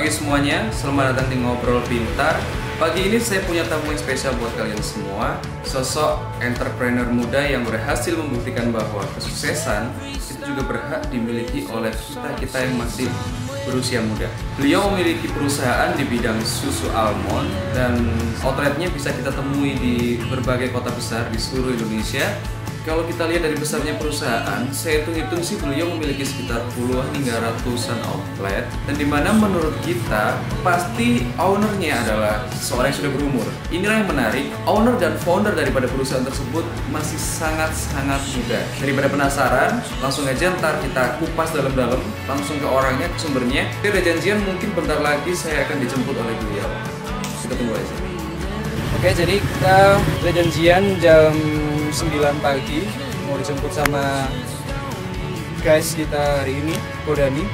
pagi semuanya, selamat datang di Ngobrol Pintar Pagi ini saya punya tamu yang spesial buat kalian semua Sosok entrepreneur muda yang berhasil membuktikan bahwa kesuksesan itu juga berhak dimiliki oleh kita-kita yang masih berusia muda Beliau memiliki perusahaan di bidang susu almond Dan outletnya bisa kita temui di berbagai kota besar di seluruh Indonesia kalau kita lihat dari besarnya perusahaan, saya hitung-hitung sih beliau memiliki sekitar puluhan hingga ratusan outlet dan dimana menurut kita pasti ownernya adalah seorang yang sudah berumur. Inilah yang menarik, owner dan founder daripada perusahaan tersebut masih sangat-sangat muda. Daripada penasaran, langsung aja ntar kita kupas dalam-dalam, langsung ke orangnya, ke sumbernya. Kita ada janjian mungkin bentar lagi saya akan dijemput oleh beliau. Kita tunggu aja. Oke, jadi kita janjian jam 9 pagi mau dijemput sama guys kita hari ini, Kodani.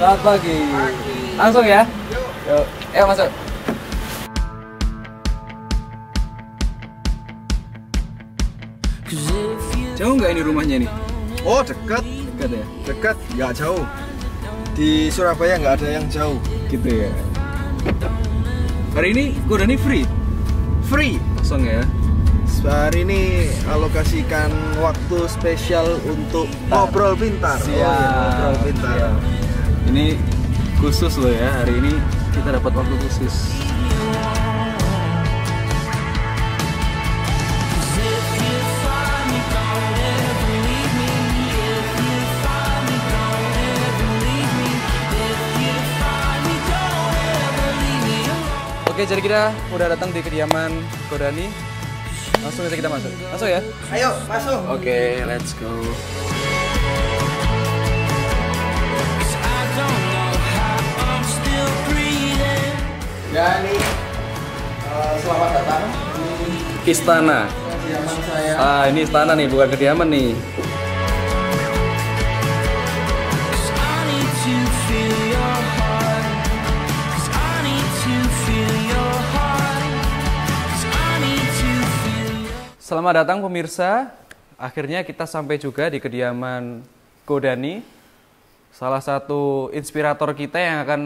Selamat pagi. Langsung ya. Yuk, ayo masuk. Jauh nggak ini rumahnya nih? Oh dekat. Dekat ya? Dekat, nggak jauh. Di Surabaya nggak ada yang jauh. Gitu ya. Hari ini gue ini free. Free. Kosong ya. Hari ini alokasikan waktu spesial untuk oh, iya, ngobrol pintar. Siap. Oh, iya, ngobrol pintar. Ini khusus loh ya hari ini kita dapat waktu khusus. Oke, jadi kita udah datang di kediaman Kodani. Langsung aja kita masuk. Masuk ya? Ayo, masuk. Oke, let's go. Ya ini eh, selamat datang di istana. Kediaman saya. Ah, ini istana nih, bukan kediaman nih. Selamat datang pemirsa. Akhirnya kita sampai juga di kediaman Kodani, salah satu inspirator kita yang akan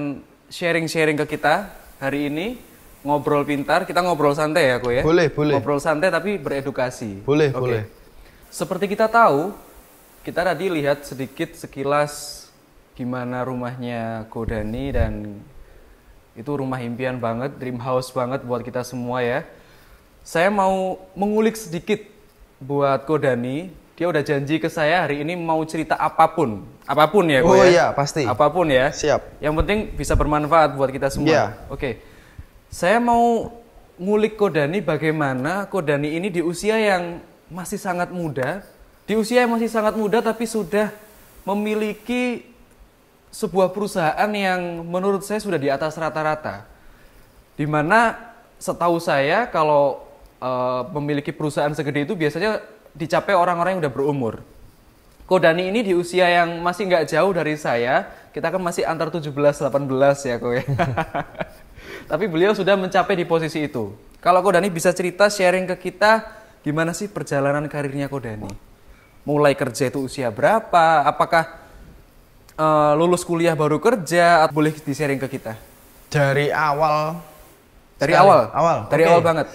sharing-sharing ke kita hari ini ngobrol pintar. Kita ngobrol santai ya, Ko ya. Boleh, boleh. Ngobrol santai tapi beredukasi. Boleh, okay. boleh. Seperti kita tahu, kita tadi lihat sedikit sekilas gimana rumahnya Kodani dan itu rumah impian banget, dream house banget buat kita semua ya. Saya mau mengulik sedikit buat Kodani. Dia udah janji ke saya hari ini mau cerita apapun, apapun ya. Oh ya? iya pasti. Apapun ya. Siap. Yang penting bisa bermanfaat buat kita semua. Yeah. Oke. Okay. Saya mau ngulik Kodani bagaimana Kodani ini di usia yang masih sangat muda, di usia yang masih sangat muda tapi sudah memiliki sebuah perusahaan yang menurut saya sudah di atas rata-rata. Dimana setahu saya kalau Eh, memiliki perusahaan segede itu biasanya dicapai orang-orang yang udah berumur. Kodani ini di usia yang masih nggak jauh dari saya, kita kan masih antar 17-18 ya kowe. Ya. Tapi beliau sudah mencapai di posisi itu. Kalau Kodani bisa cerita sharing ke kita, gimana sih perjalanan karirnya Kodani? Mulai kerja itu usia berapa? Apakah uh, lulus kuliah baru kerja? Atau Boleh di sharing ke kita? Dari awal. Dari sekali. awal? Awal. Dari okay. awal banget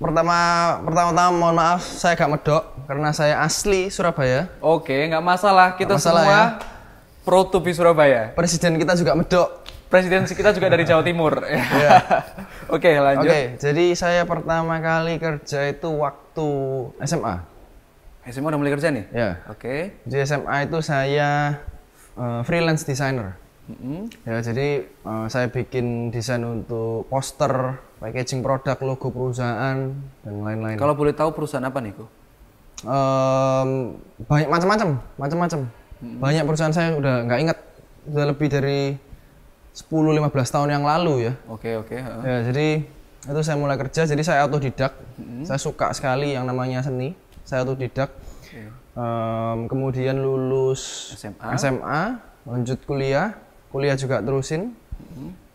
pertama pertama-tama mohon maaf saya agak medok karena saya asli Surabaya. Oke, nggak masalah. Kita gak masalah, semua ya. pro to be Surabaya. Presiden kita juga medok. Presiden kita juga dari Jawa Timur. Iya. Oke, lanjut. Oke, jadi saya pertama kali kerja itu waktu SMA. SMA udah mulai kerja nih? Ya. Yeah. Oke. Jadi SMA itu saya uh, freelance designer. Mm-hmm. Ya jadi uh, saya bikin desain untuk poster, packaging produk, logo perusahaan dan lain-lain. Kalau boleh tahu perusahaan apa nih, Um, banyak macam-macam, macam-macam. Mm-hmm. Banyak perusahaan saya udah nggak ingat udah lebih dari 10-15 tahun yang lalu ya. Oke okay, oke. Okay, uh. Ya jadi itu saya mulai kerja, jadi saya autodidak. Mm-hmm. Saya suka sekali yang namanya seni. Saya autodidak. Okay. Um, kemudian lulus SMA, SMA lanjut kuliah kuliah juga terusin.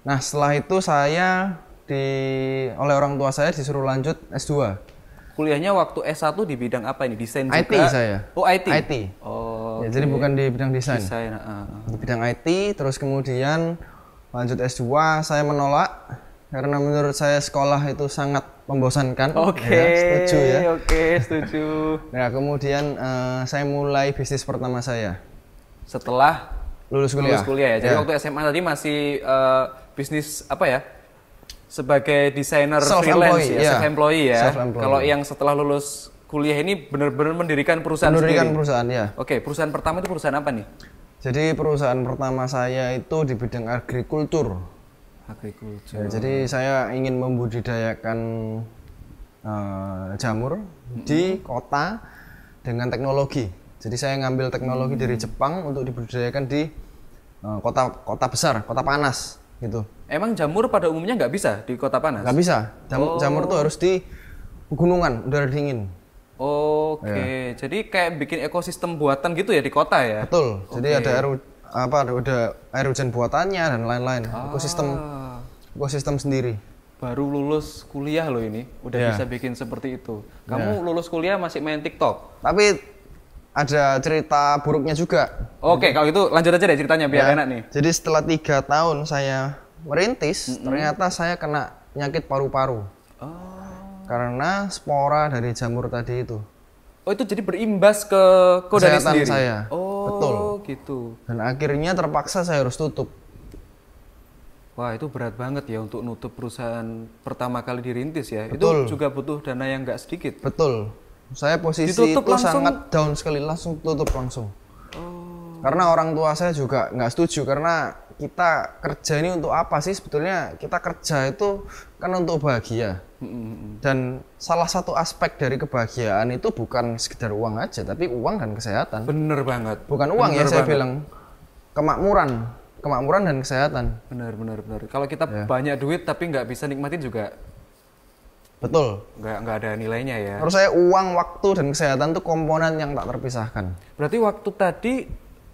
Nah setelah itu saya di oleh orang tua saya disuruh lanjut S2. Kuliahnya waktu S1 di bidang apa ini? Desain IT juga? saya. Oh IT? IT. Oh, ya, Jadi bukan di bidang desain. Desain. Uh, uh. Di bidang IT, terus kemudian lanjut S2 saya menolak karena menurut saya sekolah itu sangat membosankan. Oke. Okay, ya, setuju ya. Oke, okay, setuju. nah, kemudian uh, saya mulai bisnis pertama saya. Setelah lulus kuliah. Lulus kuliah ya. Jadi yeah. waktu SMA tadi masih uh, bisnis apa ya? Sebagai desainer freelance ya, yeah. self employee ya. ya. Kalau yang setelah lulus kuliah ini benar-benar mendirikan perusahaan mendirikan sendiri. perusahaan ya. Oke, perusahaan pertama itu perusahaan apa nih? Jadi perusahaan pertama saya itu di bidang agrikultur. Agrikultur. Ya, jadi saya ingin membudidayakan uh, jamur mm -hmm. di kota dengan teknologi. Jadi saya ngambil teknologi hmm. dari Jepang untuk dibudidayakan di eh, kota kota besar, kota panas gitu. Emang jamur pada umumnya nggak bisa di kota panas? Nggak bisa. Jamur, oh. jamur tuh harus di pegunungan, udara dingin. Oke, okay. ya. jadi kayak bikin ekosistem buatan gitu ya di kota ya? Betul. Jadi okay. ada air apa ada, ada air hujan buatannya dan lain-lain. Ah. Ekosistem ekosistem sendiri. Baru lulus kuliah loh ini, udah ya. bisa bikin seperti itu. Kamu ya. lulus kuliah masih main TikTok? Tapi ada cerita buruknya juga. Oke, okay, kalau gitu lanjut aja deh ceritanya biar ya, enak nih. Jadi setelah tiga tahun saya merintis, mm -hmm. ternyata saya kena penyakit paru-paru. Oh. Karena spora dari jamur tadi itu. Oh, itu jadi berimbas ke sendiri. Kesehatan saya. Oh, betul. gitu. Dan akhirnya terpaksa saya harus tutup. Wah, itu berat banget ya untuk nutup perusahaan pertama kali dirintis ya. Betul. Itu juga butuh dana yang nggak sedikit. Betul saya posisi ditutup itu langsung. sangat down sekali, langsung tutup langsung. Oh. Karena orang tua saya juga nggak setuju karena kita kerja ini untuk apa sih sebetulnya kita kerja itu kan untuk bahagia dan salah satu aspek dari kebahagiaan itu bukan sekedar uang aja tapi uang dan kesehatan bener banget bukan uang ya, bener ya saya bilang kemakmuran kemakmuran dan kesehatan bener bener bener kalau kita ya. banyak duit tapi nggak bisa nikmatin juga Betul. Nggak, nggak ada nilainya ya. Menurut saya uang, waktu, dan kesehatan itu komponen yang tak terpisahkan. Berarti waktu tadi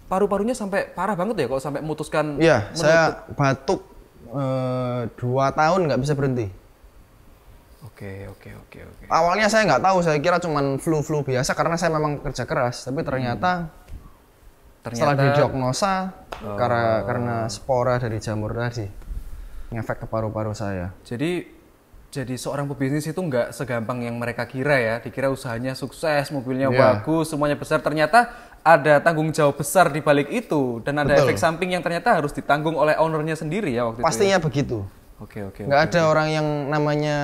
paru-parunya sampai parah banget ya kalau sampai memutuskan. Iya, saya batuk e, dua tahun nggak bisa berhenti. Oke, oke, oke, oke. Awalnya saya nggak tahu, saya kira cuman flu-flu biasa karena saya memang kerja keras, tapi ternyata hmm. Ternyata, setelah didiagnosa oh. karena karena spora dari jamur tadi ngefek ke paru-paru saya. Jadi jadi seorang pebisnis itu nggak segampang yang mereka kira ya. Dikira usahanya sukses, mobilnya yeah. bagus, semuanya besar. Ternyata ada tanggung jawab besar di balik itu dan ada Betul. efek samping yang ternyata harus ditanggung oleh ownernya sendiri ya waktu Pastinya itu. Ya. Pastinya begitu. Oke okay, oke. Okay, nggak okay, ada okay. orang yang namanya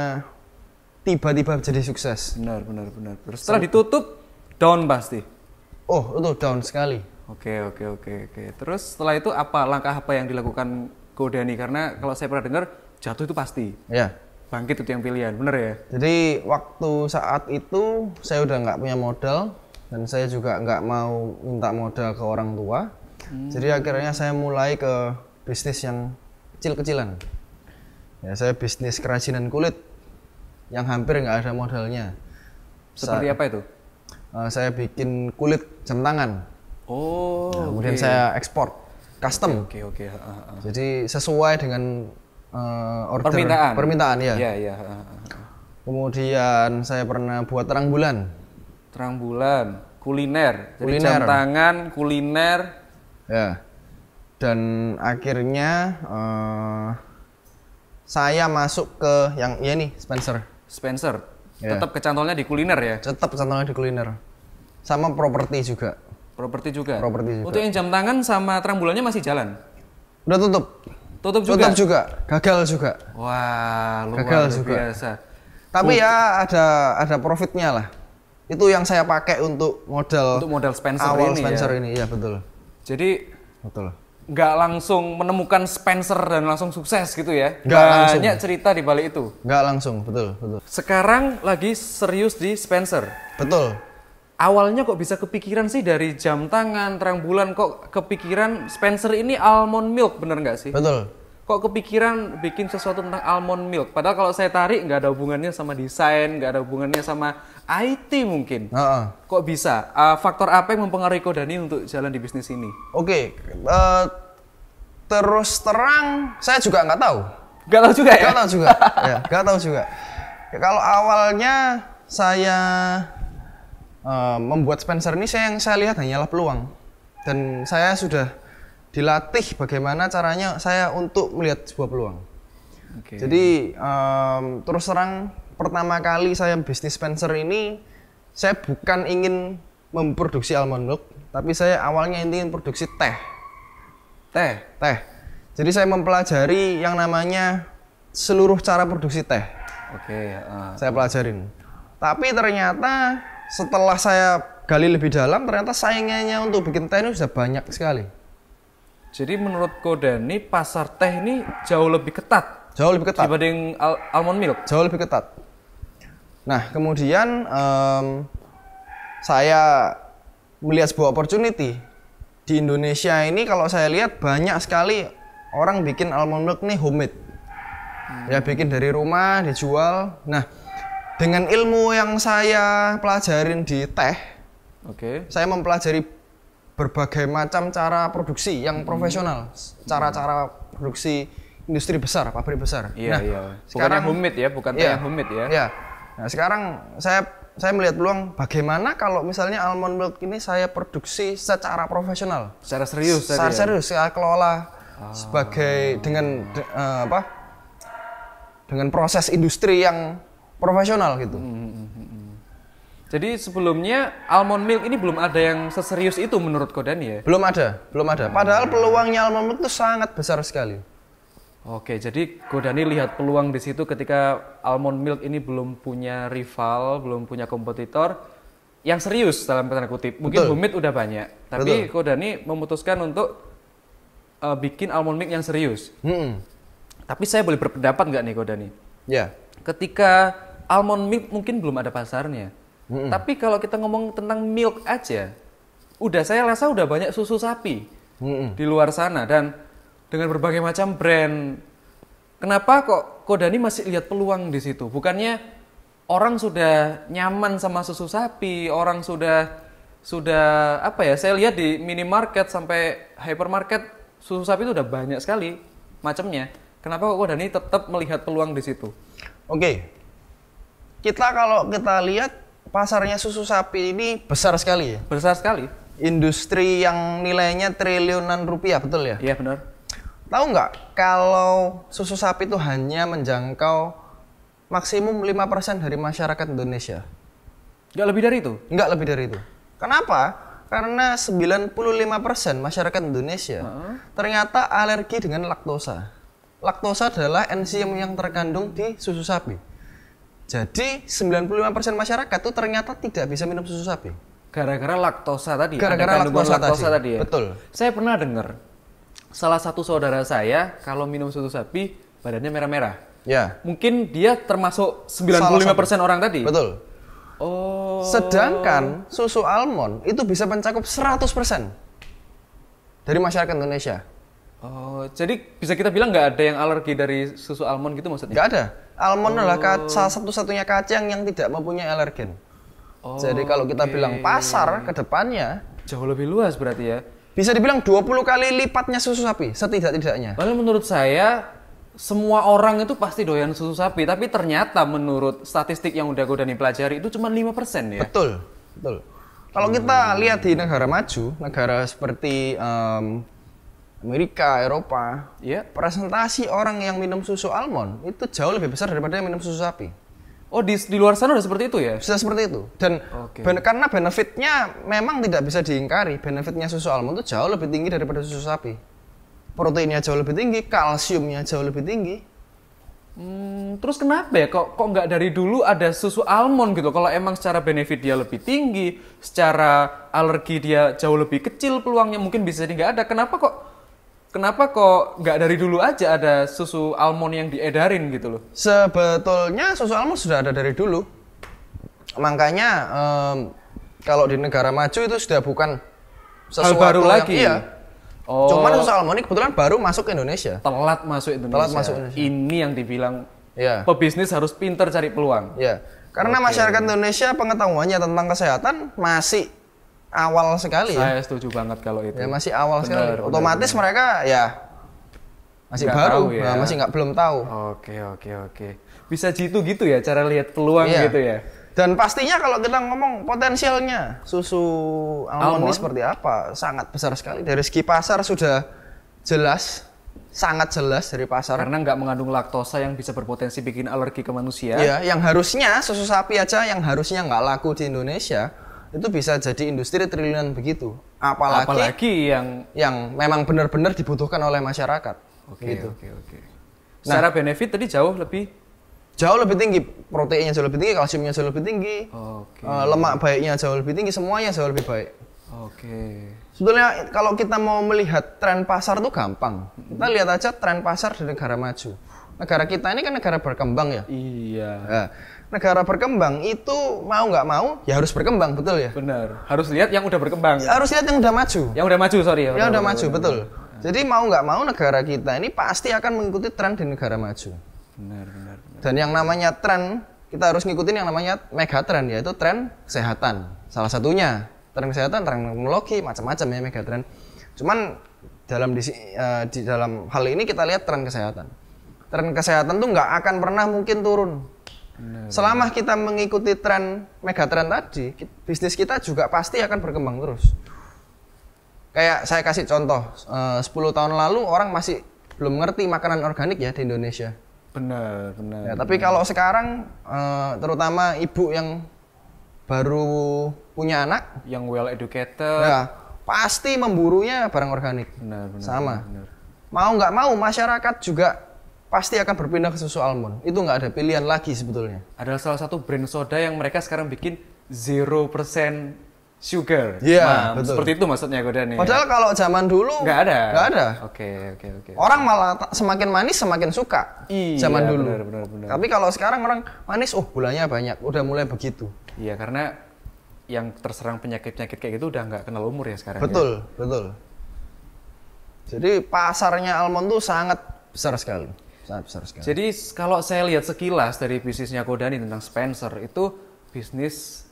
tiba-tiba jadi sukses. Benar benar benar. Terus setelah ditutup down pasti. Oh itu down sekali. Oke okay, oke okay, oke okay, oke. Okay. Terus setelah itu apa langkah apa yang dilakukan Kodani? Karena kalau saya pernah dengar jatuh itu pasti. Ya. Yeah bangkit itu yang pilihan, bener ya? Jadi waktu saat itu saya udah nggak punya modal dan saya juga nggak mau minta modal ke orang tua. Hmm. Jadi akhirnya saya mulai ke bisnis yang kecil-kecilan. Ya saya bisnis kerajinan kulit yang hampir nggak ada modalnya. Seperti Sa apa itu? Eh, saya bikin kulit jam tangan. Oh. Nah, kemudian okay. saya ekspor custom. Oke okay, oke. Uh, uh. Jadi sesuai dengan uh, order permintaan. Permintaan ya. Ya, ya. Kemudian saya pernah buat terang bulan. Terang bulan, kuliner, kuliner. jam tangan, kuliner. Ya. Dan akhirnya uh, saya masuk ke yang ya nih Spencer. Spencer. Ya. Tetap kecantolnya di kuliner ya. Tetap kecantolnya di kuliner. Sama properti juga. Properti juga. Properti juga. Untuk yang jam tangan sama terang bulannya masih jalan. Udah tutup. Tutup juga. Tutup juga. Gagal juga. Wah, luar Gagal juga. biasa. Tapi ya ada ada profitnya lah. Itu yang saya pakai untuk modal untuk modal Spencer awal ini. Spencer ya? ini, ya betul. Jadi betul. Gak langsung menemukan Spencer dan langsung sukses gitu ya. Nggak Banyak langsung. cerita di balik itu. Gak langsung, betul, betul. Sekarang lagi serius di Spencer. Betul awalnya kok bisa kepikiran sih dari jam tangan, terang bulan, kok kepikiran Spencer ini almond milk, bener nggak sih? Betul. Kok kepikiran bikin sesuatu tentang almond milk? Padahal kalau saya tarik nggak ada hubungannya sama desain, nggak ada hubungannya sama IT mungkin. Uh -uh. Kok bisa? Uh, faktor apa yang mempengaruhi Kodani untuk jalan di bisnis ini? Oke, okay. uh, eh, terus terang saya juga nggak tahu. Gak tahu juga ya? Gak tahu juga. ya, gak tahu juga. Ya, kalau awalnya saya Eh, membuat Spencer ini saya yang saya lihat hanyalah peluang dan saya sudah dilatih bagaimana caranya saya untuk melihat sebuah peluang. Okay. Jadi um, terus terang pertama kali saya bisnis Spencer ini saya bukan ingin memproduksi almond milk tapi saya awalnya ingin produksi teh. Teh, teh. Jadi saya mempelajari yang namanya seluruh cara produksi teh. Oke. Okay, uh, eh, saya pelajarin. Tapi ternyata setelah saya gali lebih dalam ternyata saingannya untuk bikin teh ini sudah banyak sekali. Jadi menurut Kodani pasar teh ini jauh lebih ketat. Jauh lebih ketat. Dibanding al almond milk. Jauh lebih ketat. Nah kemudian um, saya melihat sebuah opportunity di Indonesia ini kalau saya lihat banyak sekali orang bikin almond milk nih homemade. Hmm. Ya bikin dari rumah dijual. Nah dengan ilmu yang saya pelajarin di teh, okay. saya mempelajari berbagai macam cara produksi yang hmm. profesional, cara-cara produksi industri besar, pabrik besar. Iya, nah, iya. Bukan sekarang yang humid ya, bukan iya, yang humid ya. Iya. Nah, sekarang saya saya melihat peluang bagaimana kalau misalnya almond milk ini saya produksi secara profesional, secara serius, secara ya? serius, saya kelola ah. sebagai dengan de, uh, apa? Dengan proses industri yang profesional gitu. Hmm, hmm, hmm, hmm. Jadi sebelumnya almond milk ini belum ada yang seserius itu menurut Kodan ya? Belum ada, belum ada. Padahal peluangnya almond milk itu sangat besar sekali. Oke, jadi Godani lihat peluang di situ ketika almond milk ini belum punya rival, belum punya kompetitor yang serius dalam tanda kutip. Mungkin Betul. udah banyak, tapi Godani memutuskan untuk uh, bikin almond milk yang serius. Mm Tapi saya boleh berpendapat nggak nih Kodani? Ya. Yeah. Ketika almond milk mungkin belum ada pasarnya. Mm hmm Tapi kalau kita ngomong tentang milk aja, udah saya rasa udah banyak susu sapi mm di luar sana dan dengan berbagai macam brand. Kenapa kok Kodani masih lihat peluang di situ? Bukannya orang sudah nyaman sama susu sapi, orang sudah sudah apa ya? Saya lihat di minimarket sampai hypermarket susu sapi itu udah banyak sekali macamnya. Kenapa kok Kodani tetap melihat peluang di situ? Oke, kita kalau kita lihat pasarnya susu sapi ini besar sekali ya. Besar sekali. Industri yang nilainya triliunan rupiah betul ya? Iya benar. Tahu nggak kalau susu sapi itu hanya menjangkau maksimum 5% dari masyarakat Indonesia? Nggak lebih dari itu? Nggak lebih dari itu. Kenapa? karena 95% masyarakat Indonesia uh-huh. ternyata alergi dengan laktosa. Laktosa adalah enzim yang terkandung di susu sapi. Jadi 95% masyarakat tuh ternyata tidak bisa minum susu sapi. Gara-gara laktosa tadi. Gara-gara laktosa, laktosa tadi. tadi ya? Betul. Saya pernah dengar salah satu saudara saya kalau minum susu sapi badannya merah-merah. Ya. Mungkin dia termasuk 95% orang tadi. Betul. Oh. Sedangkan susu almond itu bisa mencakup 100% dari masyarakat Indonesia. Oh, jadi bisa kita bilang nggak ada yang alergi dari susu almond gitu maksudnya? Nggak ada. Almond oh. adalah kaca, satu-satunya kacang yang tidak mempunyai alergen. Oh, jadi kalau kita okay. Oh, bilang pasar ke depannya jauh lebih luas berarti ya. Bisa dibilang 20 kali lipatnya susu sapi setidak-tidaknya. Padahal menurut saya semua orang itu pasti doyan susu sapi, tapi ternyata menurut statistik yang udah gue dan pelajari itu cuma 5% ya. Betul. Betul. Kalau kita hmm. lihat di negara maju, negara seperti um, Amerika, Eropa, ya presentasi orang yang minum susu almond itu jauh lebih besar daripada yang minum susu sapi. Oh di, di luar sana udah seperti itu ya? Sudah seperti itu dan okay. ben, karena benefitnya memang tidak bisa diingkari, benefitnya susu almond itu jauh lebih tinggi daripada susu sapi. Proteinnya jauh lebih tinggi, kalsiumnya jauh lebih tinggi. Hmm, terus kenapa ya kok kok nggak dari dulu ada susu almond gitu? Kalau emang secara benefit dia lebih tinggi, secara alergi dia jauh lebih kecil peluangnya mungkin bisa jadi nggak ada. Kenapa kok kenapa kok nggak dari dulu aja ada susu almond yang diedarin gitu loh? Sebetulnya susu almond sudah ada dari dulu. Makanya um, kalau di negara maju itu sudah bukan sesuatu Hal baru yang, lagi. Iya. Oh. Cuman susu almond ini kebetulan baru masuk ke Indonesia. Telat masuk Indonesia. Telat masuk Indonesia. Ini yang dibilang yeah. pebisnis harus pinter cari peluang. Ya. Karena okay. masyarakat Indonesia pengetahuannya tentang kesehatan masih awal sekali ya. saya ya. setuju banget kalau itu ya masih awal bener, sekali bener, otomatis bener. mereka ya masih gak baru ya. Nah, masih nggak belum tahu oke oke oke bisa gitu gitu ya cara lihat peluang iya. gitu ya dan pastinya kalau kita ngomong potensialnya susu almond, almond ini seperti apa sangat besar sekali dari segi pasar sudah jelas sangat jelas dari pasar karena nggak mengandung laktosa yang bisa berpotensi bikin alergi ke manusia. Iya, yang harusnya susu sapi aja yang harusnya nggak laku di Indonesia itu bisa jadi industri triliunan begitu. Apalagi, Apalagi yang yang memang benar-benar dibutuhkan oleh masyarakat. Oke, okay, gitu. oke, okay, oke. Okay. Nah, benefit tadi jauh lebih jauh lebih tinggi proteinnya jauh lebih tinggi kalsiumnya jauh lebih tinggi okay. uh, eh, lemak baiknya jauh lebih tinggi semuanya jauh lebih baik oke okay. sebetulnya kalau kita mau melihat tren pasar tuh gampang kita lihat aja tren pasar di negara maju negara kita ini kan negara berkembang ya iya nah, negara berkembang itu mau nggak mau ya harus berkembang betul ya benar harus lihat yang udah berkembang ya? harus lihat yang udah maju yang udah maju sorry ya yang udah, udah maju betul iya. jadi mau nggak mau negara kita ini pasti akan mengikuti tren di negara maju benar benar, benar. dan yang namanya tren kita harus ngikutin yang namanya megatren yaitu tren kesehatan salah satunya tren kesehatan tren teknologi macam-macam ya megatren. cuman dalam di, uh, di dalam hal ini kita lihat tren kesehatan tren kesehatan tuh nggak akan pernah mungkin turun Benar. Selama kita mengikuti tren mega tren tadi, bisnis kita juga pasti akan berkembang terus. Kayak saya kasih contoh, 10 eh, tahun lalu orang masih belum ngerti makanan organik ya di Indonesia. Benar, benar. Ya, tapi benar. kalau sekarang eh, terutama ibu yang baru punya anak, yang well educated, ya, pasti memburunya barang organik. Benar, benar. Sama. Benar. Mau nggak mau masyarakat juga pasti akan berpindah ke susu almond. Itu nggak ada pilihan lagi sebetulnya. Adalah salah satu brand soda yang mereka sekarang bikin 0% sugar. Iya, betul. Seperti itu maksudnya nih. Ya? Padahal kalau zaman dulu nggak ada. Nggak ada. Oke, oke, oke. Orang malah semakin manis semakin suka. Iya, zaman dulu. Benar, benar, benar. Tapi kalau sekarang orang manis, oh gulanya banyak, udah mulai begitu. Iya, karena yang terserang penyakit-penyakit kayak gitu udah nggak kenal umur ya sekarang. Ya? Betul, ya? betul. Jadi pasarnya almond tuh sangat besar sekali sangat besar sekali. Jadi kalau saya lihat sekilas dari bisnisnya Kodani tentang Spencer itu bisnis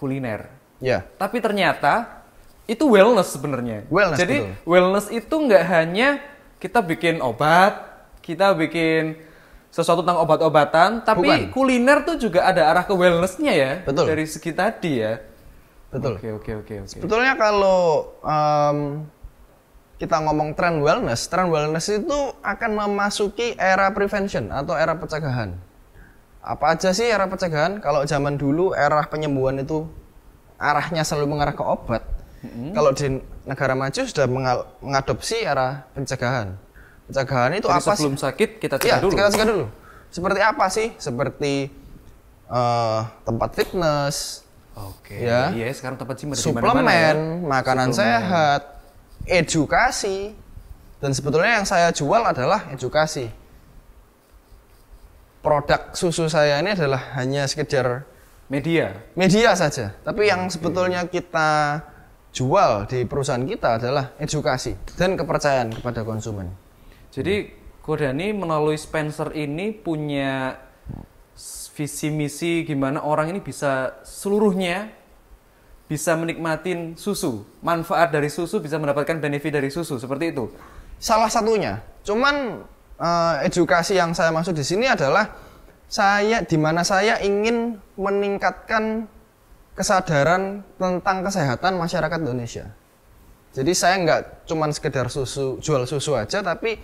kuliner. Ya. Tapi ternyata itu wellness sebenarnya. Wellness. Jadi betul. wellness itu nggak hanya kita bikin obat, kita bikin sesuatu tentang obat-obatan, tapi Bukan. kuliner tuh juga ada arah ke wellnessnya ya. Betul. Dari segi tadi ya. Betul. Oke oke oke. Sebetulnya kalau um, kita ngomong tren wellness, tren wellness itu akan memasuki era prevention atau era pencegahan. Apa aja sih era pencegahan? Kalau zaman dulu era penyembuhan itu arahnya selalu mengarah ke obat. hmm Kalau di negara maju sudah mengadopsi era pencegahan. Pencegahan itu Jadi apa sebelum sih? sakit kita iya, cegah ya, dulu. Kita cegah dulu. Seperti apa sih? Seperti uh, tempat fitness. Oke. Okay. Ya. Iya, sekarang tempat gym ada suplemen, ya? makanan suplemen. sehat, edukasi dan sebetulnya yang saya jual adalah edukasi produk susu saya ini adalah hanya sekedar media media saja tapi yang sebetulnya kita jual di perusahaan kita adalah edukasi dan kepercayaan kepada konsumen jadi Kodani melalui Spencer ini punya visi misi gimana orang ini bisa seluruhnya bisa menikmati susu, manfaat dari susu bisa mendapatkan benefit dari susu seperti itu. Salah satunya. Cuman uh, edukasi yang saya maksud di sini adalah saya di mana saya ingin meningkatkan kesadaran tentang kesehatan masyarakat Indonesia. Jadi saya nggak cuman sekedar susu jual susu aja tapi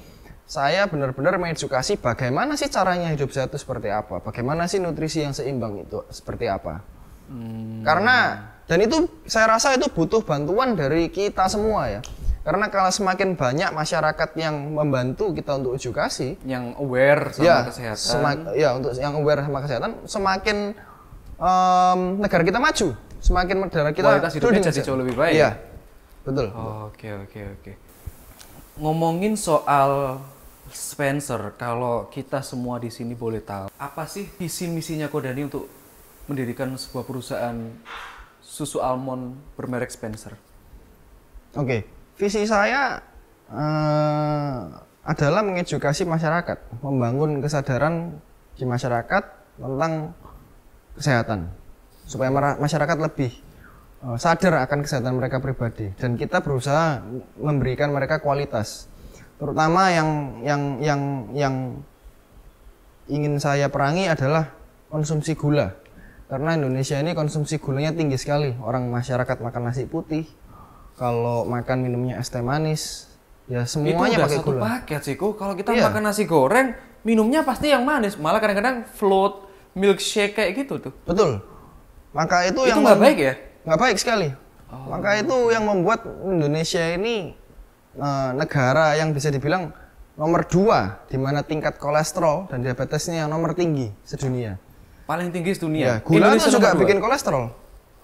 saya benar-benar mengedukasi bagaimana sih caranya hidup sehat itu seperti apa, bagaimana sih nutrisi yang seimbang itu seperti apa. Hmm. Karena dan itu saya rasa itu butuh bantuan dari kita semua ya. Karena kalau semakin banyak masyarakat yang membantu kita untuk edukasi, yang aware sama ya, kesehatan, semak, ya untuk yang aware sama kesehatan, semakin um, negara kita maju, semakin negara kita kualitas hidupnya jadi jauh lebih baik. Iya, ya betul. Oke oke oke. Ngomongin soal Spencer, kalau kita semua di sini boleh tahu, apa sih visi misinya Kodani untuk mendirikan sebuah perusahaan susu almond bermerek Spencer? Oke, okay. visi saya uh, adalah mengedukasi masyarakat, membangun kesadaran di masyarakat tentang kesehatan, supaya masyarakat lebih uh, sadar akan kesehatan mereka pribadi, dan kita berusaha memberikan mereka kualitas, terutama yang yang yang yang ingin saya perangi adalah konsumsi gula karena Indonesia ini konsumsi gulanya tinggi sekali orang masyarakat makan nasi putih kalau makan minumnya es teh manis ya semuanya pakai satu itu paket sih kok kalau kita yeah. makan nasi goreng minumnya pasti yang manis malah kadang-kadang float milkshake kayak gitu tuh betul maka itu, itu yang nggak baik ya nggak baik sekali oh. maka itu yang membuat Indonesia ini uh, negara yang bisa dibilang nomor dua di mana tingkat kolesterol dan diabetesnya yang nomor tinggi sedunia Paling tinggi di dunia. Ya, gula Indonesia itu juga bikin kolesterol.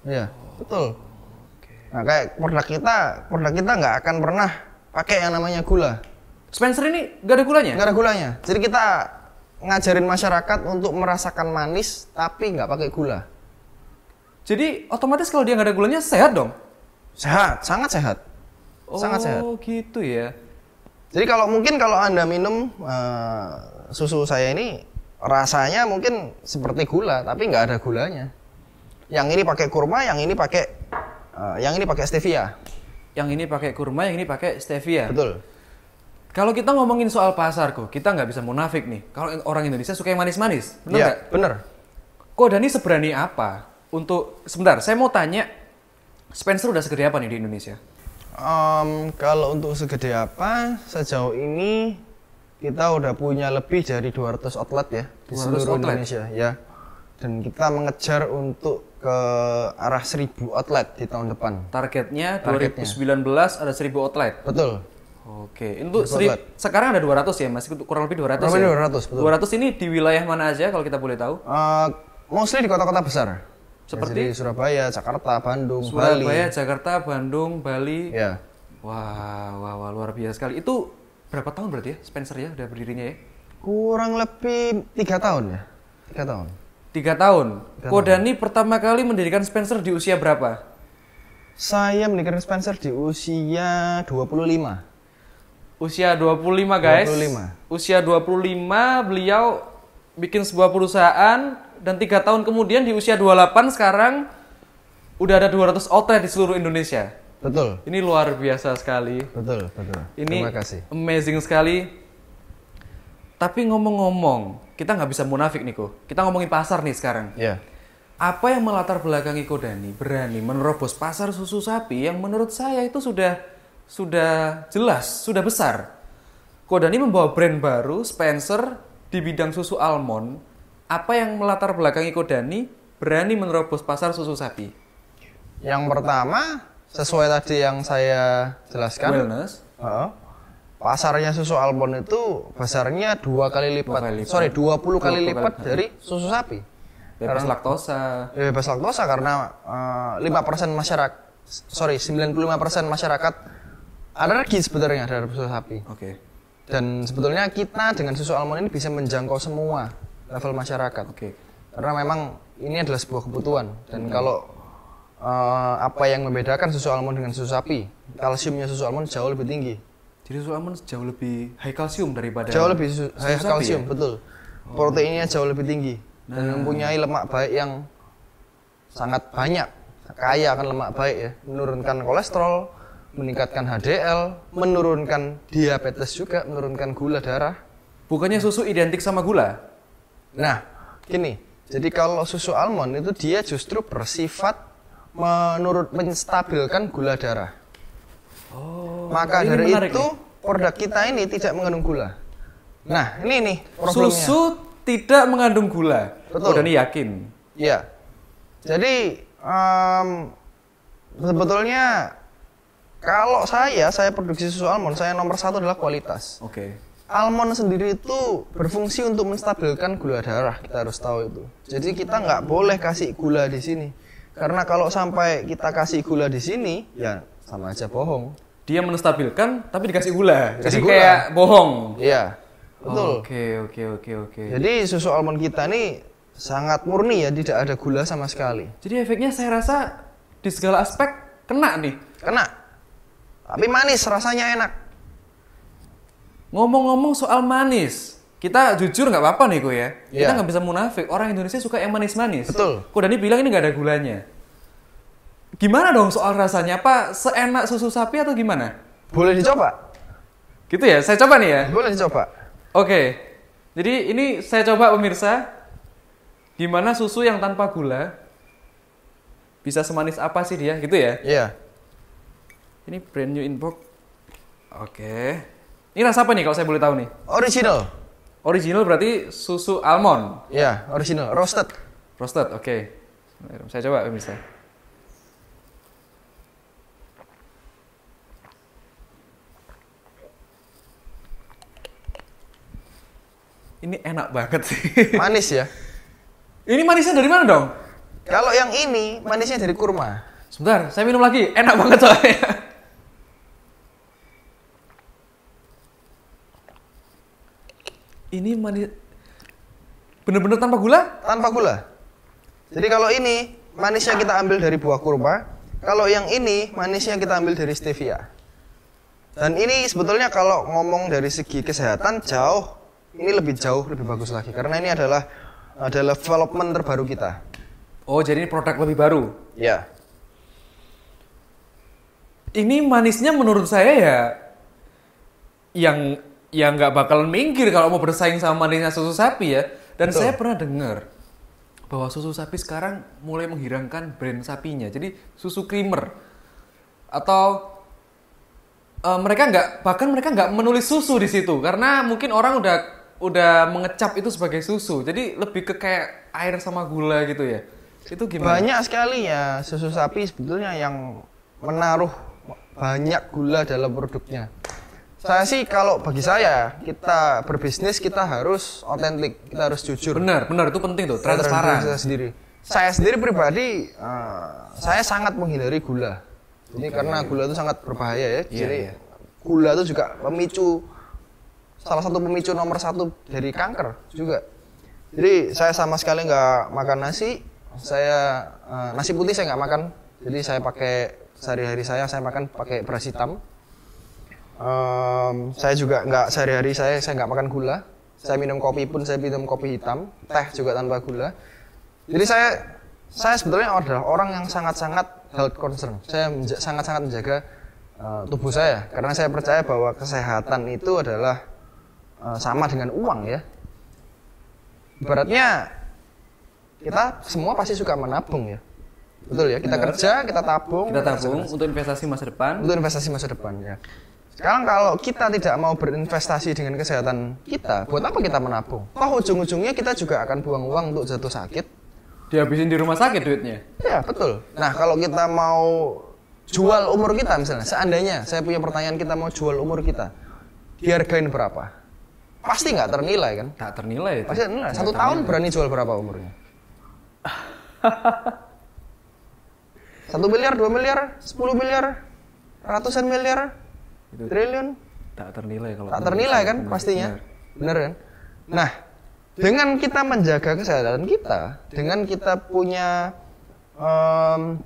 Iya. Betul. Nah, kayak produk kita, produk kita nggak akan pernah pakai yang namanya gula. Spencer ini nggak ada gulanya? Nggak ada gulanya. Jadi kita ngajarin masyarakat untuk merasakan manis tapi nggak pakai gula. Jadi otomatis kalau dia nggak ada gulanya sehat dong? Sehat, sangat sehat. Oh, sehat. Oh gitu ya. Jadi kalau mungkin kalau anda minum uh, susu saya ini rasanya mungkin seperti gula tapi nggak ada gulanya yang ini pakai kurma yang ini pakai uh, yang ini pakai stevia yang ini pakai kurma yang ini pakai stevia betul kalau kita ngomongin soal pasar kok kita nggak bisa munafik nih kalau orang Indonesia suka yang manis-manis benar ya, benar kok Dani seberani apa untuk sebentar saya mau tanya Spencer udah segede apa nih di Indonesia um, kalau untuk segede apa sejauh ini kita udah punya lebih dari 200 outlet ya di seluruh outlet. Indonesia ya. Dan kita mengejar untuk ke arah 1000 outlet di tahun depan. Targetnya, Targetnya. 2019 ada 1000 outlet. Betul. Oke, untuk sekarang ada 200 ya, masih Kurang lebih 200 kurang ya. 200, betul. 200 ini di wilayah mana aja kalau kita boleh tahu? Uh, mostly di kota-kota besar. Seperti ya, Surabaya, Jakarta, Bandung, Surabaya, Bali. Surabaya, Jakarta, Bandung, Bali. Ya. Wah, wow, wah, luar biasa sekali. Itu berapa tahun berarti ya Spencer ya udah berdirinya ya? Kurang lebih tiga tahun ya. Tiga tahun. Tiga tahun. Tiga Kodani pertama kali mendirikan Spencer di usia berapa? Saya mendirikan Spencer di usia 25. Usia 25 guys. 25. Usia 25 beliau bikin sebuah perusahaan dan tiga tahun kemudian di usia 28 sekarang udah ada 200 outlet di seluruh Indonesia. Betul. Ini luar biasa sekali. Betul, betul. Ini Terima kasih. amazing sekali. Tapi ngomong-ngomong, kita nggak bisa munafik nih, Niko. Kita ngomongin pasar nih sekarang. Iya. Yeah. Apa yang melatar belakangi ko Dani berani menerobos pasar susu sapi yang menurut saya itu sudah sudah jelas, sudah besar. ko Dani membawa brand baru, Spencer, di bidang susu almond. Apa yang melatar belakangi ko Dani berani menerobos pasar susu sapi? Yang pertama, sesuai tadi yang saya jelaskan wellness uh, pasarnya susu almond itu besarnya dua kali lipat, dua kali lipat. sorry 20 kali lipat dari susu sapi bebas karena, laktosa bebas laktosa karena eh, lima uh, persen masyarakat sorry sembilan puluh lima persen masyarakat alergi sebenarnya dari susu sapi oke okay. dan sebetulnya kita dengan susu almond ini bisa menjangkau semua level masyarakat oke okay. karena memang ini adalah sebuah kebutuhan dan hmm. kalau uh, apa yang membedakan susu almond dengan susu sapi? Kalsiumnya susu almond jauh lebih tinggi. Jadi susu almond jauh lebih high kalsium daripada jauh lebih susu, susu high kalsium, ya? betul. Oh. Proteinnya jauh lebih tinggi nah. dan mempunyai lemak baik yang sangat banyak, kaya akan lemak baik ya, menurunkan kolesterol, meningkatkan HDL, menurunkan diabetes juga, menurunkan gula darah. Bukannya susu identik sama gula? Nah, gini. Jadi kalau susu almond itu dia justru bersifat menurut menstabilkan gula darah. Oh. Maka dari itu nih. produk kita ini tidak mengandung gula. Nah, ini nih problemnya. Susu tidak mengandung gula. Betul. Udah oh, dan yakin. Iya. Jadi um, sebetulnya kalau saya saya produksi susu almond, saya nomor satu adalah kualitas. Oke. Okay. Almond sendiri itu berfungsi untuk menstabilkan gula darah. Kita harus tahu itu. Jadi kita nggak boleh kasih gula di sini karena kalau sampai kita kasih gula di sini, ya sama aja bohong. Dia menstabilkan tapi dikasih gula. Dikasih Jadi gula. kayak bohong. Iya. Betul. Oke, oke, oke, oke. Jadi susu almond kita ini sangat murni ya, tidak ada gula sama sekali. Jadi efeknya saya rasa di segala aspek kena nih. Kena. Tapi manis rasanya enak. Ngomong-ngomong soal manis, kita jujur nggak apa-apa nih kok ya. Kita iya. nggak bisa munafik. Orang Indonesia suka yang manis-manis. Betul. Kok Dani bilang ini nggak ada gulanya. Gimana dong soal rasanya? Apa seenak susu sapi atau gimana? Boleh dicoba. Gitu ya? Saya coba nih ya? Boleh dicoba. Oke. Jadi ini saya coba pemirsa. Gimana susu yang tanpa gula? Bisa semanis apa sih dia? Gitu ya? Iya. Yeah. Ini brand new inbox. Oke. Ini rasa apa nih kalau saya boleh tahu nih? Original. Original berarti susu almond. Ya, yeah, original, roasted. Roasted, oke. Okay. Saya coba pemirsa. Ini enak banget sih. Manis ya? Ini manisnya dari mana dong? Kalau yang ini manisnya dari kurma. Sebentar, saya minum lagi. Enak banget soalnya. ini manis bener-bener tanpa gula? Tanpa gula. Jadi kalau ini manisnya kita ambil dari buah kurma, kalau yang ini manisnya kita ambil dari stevia. Dan ini sebetulnya kalau ngomong dari segi kesehatan jauh, ini lebih jauh lebih bagus lagi karena ini adalah adalah development terbaru kita. Oh, jadi ini produk lebih baru? Ya. Ini manisnya menurut saya ya yang ya nggak bakalan minggir kalau mau bersaing sama manisnya susu sapi ya. Dan Betul. saya pernah dengar bahwa susu sapi sekarang mulai menghilangkan brand sapinya. Jadi susu creamer atau uh, mereka nggak bahkan mereka nggak menulis susu di situ karena mungkin orang udah udah mengecap itu sebagai susu. Jadi lebih ke kayak air sama gula gitu ya. Itu gimana? Banyak sekali ya susu sapi sebetulnya yang menaruh banyak gula dalam produknya saya sih kalau bagi saya kita berbisnis kita harus otentik kita harus jujur benar benar itu penting tuh transparan saya sendiri saya sendiri pribadi uh, saya sangat menghindari gula ini karena gula itu sangat berbahaya ya iya, jadi iya. gula itu juga pemicu salah satu pemicu nomor satu dari kanker juga jadi saya sama sekali nggak makan nasi saya uh, nasi putih saya nggak makan jadi saya pakai sehari-hari saya saya makan pakai beras hitam Um, saya juga nggak sehari-hari saya saya nggak makan gula. Saya minum kopi pun saya minum kopi hitam, teh juga tanpa gula. Jadi saya saya sebetulnya adalah orang yang sangat-sangat health concern. Saya menja, sangat-sangat menjaga uh, tubuh saya karena saya percaya bahwa kesehatan itu adalah uh, sama dengan uang ya. Ibaratnya kita semua pasti suka menabung ya. Betul ya, kita kerja, kita tabung. Kita tabung untuk investasi masa depan. Untuk investasi masa depan ya. Sekarang kalau kita tidak mau berinvestasi dengan kesehatan kita, buat apa kita menabung? Toh ujung-ujungnya kita juga akan buang uang untuk jatuh sakit. Dihabisin di rumah sakit duitnya? Ya, betul. Nah, kalau kita mau jual umur kita misalnya, seandainya saya punya pertanyaan kita mau jual umur kita, dihargain berapa? Pasti nggak ternilai kan? nggak ternilai. Pasti ternilai. Satu tahun berani jual berapa umurnya? Satu miliar, dua miliar, sepuluh miliar, ratusan miliar, itu triliun tak ternilai kalau tak ternilai kan pastinya benar. kan nah, nah dengan kita menjaga kesehatan kita dengan kita punya um,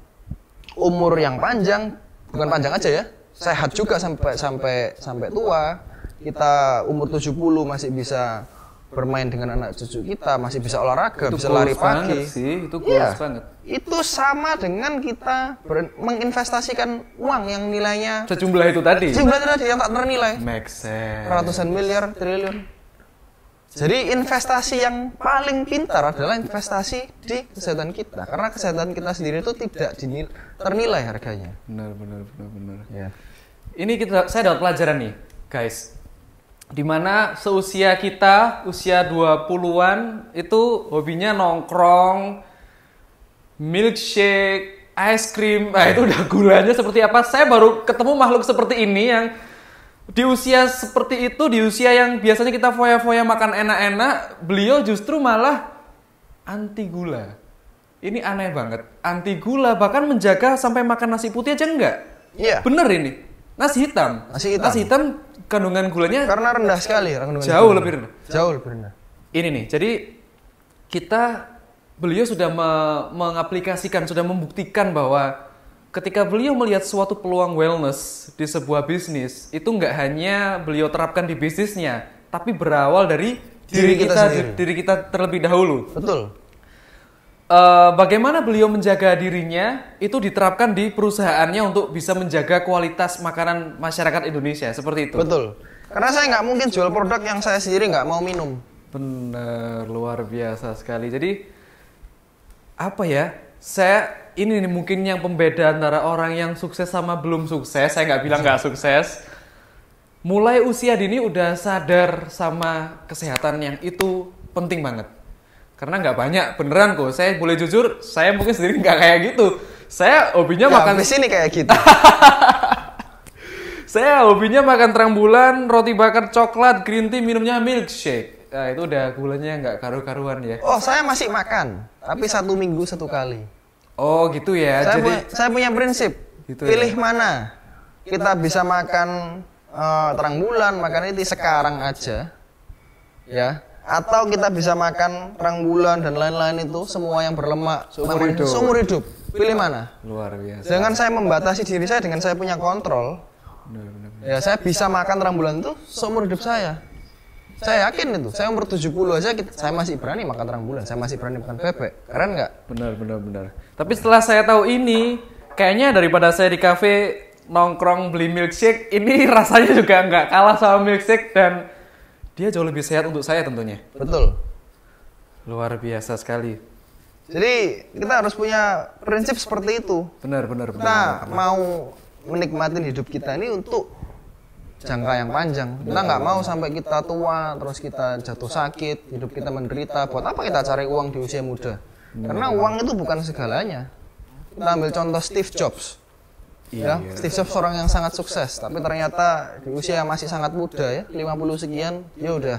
umur yang panjang bukan panjang aja ya sehat juga sampai sampai sampai tua kita umur 70 masih bisa bermain dengan anak cucu kita masih bisa olahraga itu bisa lari pagi sih itu iya. goals yeah. banget itu sama dengan kita menginvestasikan uang yang nilainya sejumlah itu tadi sejumlah itu tadi yang tak ternilai make ratusan miliar triliun jadi investasi yang paling pintar adalah investasi di kesehatan kita karena kesehatan kita sendiri itu tidak dinil, ternilai harganya benar benar benar benar ya ini kita saya dapat pelajaran nih guys dimana seusia kita usia 20-an itu hobinya nongkrong milkshake, ice cream, nah iya. itu udah gulanya seperti apa. Saya baru ketemu makhluk seperti ini yang di usia seperti itu, di usia yang biasanya kita foya-foya makan enak-enak, beliau justru malah anti gula. Ini aneh banget. Anti gula bahkan menjaga sampai makan nasi putih aja enggak? Iya. Yeah. Bener ini. Nasi hitam. Nasi hitam. Nasi hitam kandungan gulanya karena rendah sekali kandungan jauh lebih rendah. Jauh lebih rendah. Ini nih. Jadi kita beliau sudah me mengaplikasikan, sudah membuktikan bahwa ketika beliau melihat suatu peluang wellness di sebuah bisnis, itu nggak hanya beliau terapkan di bisnisnya, tapi berawal dari diri, diri kita, kita sendiri. diri kita terlebih dahulu. Betul. Uh, bagaimana beliau menjaga dirinya itu diterapkan di perusahaannya untuk bisa menjaga kualitas makanan masyarakat Indonesia seperti itu. Betul. Karena saya nggak mungkin jual produk yang saya sendiri nggak mau minum. Benar, luar biasa sekali. Jadi apa ya? Saya ini nih mungkin yang pembeda antara orang yang sukses sama belum sukses. Saya nggak bilang nggak sukses. Mulai usia dini udah sadar sama kesehatan yang itu penting banget. Karena nggak banyak, beneran kok. Saya boleh jujur, saya mungkin sendiri nggak kayak gitu. Saya hobinya ya, makan di sini kayak gitu. Saya hobinya makan terang bulan, roti bakar coklat, green tea, minumnya milkshake. Nah, itu udah gulanya nggak karu-karuan ya. Oh, saya masih makan, tapi satu minggu satu kali. Oh, gitu ya. Saya, Jadi, punya, saya punya prinsip. Gitu ya. pilih ya? mana kita bisa makan uh, terang bulan, makan itu sekarang aja, ya. Atau kita bisa makan terang bulan dan lain-lain itu semua yang berlemak seumur hidup. Seumur hidup. Pilih mana? Luar biasa. Jangan saya membatasi diri saya dengan saya punya kontrol. Benar, benar, benar. Ya, saya bisa makan terang bulan itu seumur hidup saya saya yakin itu saya umur 70 aja saya masih berani makan terang bulan saya masih berani makan bebek keren nggak benar benar benar tapi setelah saya tahu ini kayaknya daripada saya di kafe nongkrong beli milkshake ini rasanya juga nggak kalah sama milkshake dan dia jauh lebih sehat untuk saya tentunya betul luar biasa sekali jadi kita harus punya prinsip seperti itu benar benar benar nah benar. mau menikmati hidup kita ini untuk jangka yang panjang. Kita nggak mau sampai kita tua terus kita jatuh sakit, hidup kita menderita. Buat apa kita cari uang di usia muda? Karena uang itu bukan segalanya. Kita ambil contoh Steve Jobs. Iya, ya, iya. Steve Jobs orang yang sangat sukses, tapi ternyata di usia yang masih sangat muda ya, 50 sekian, dia udah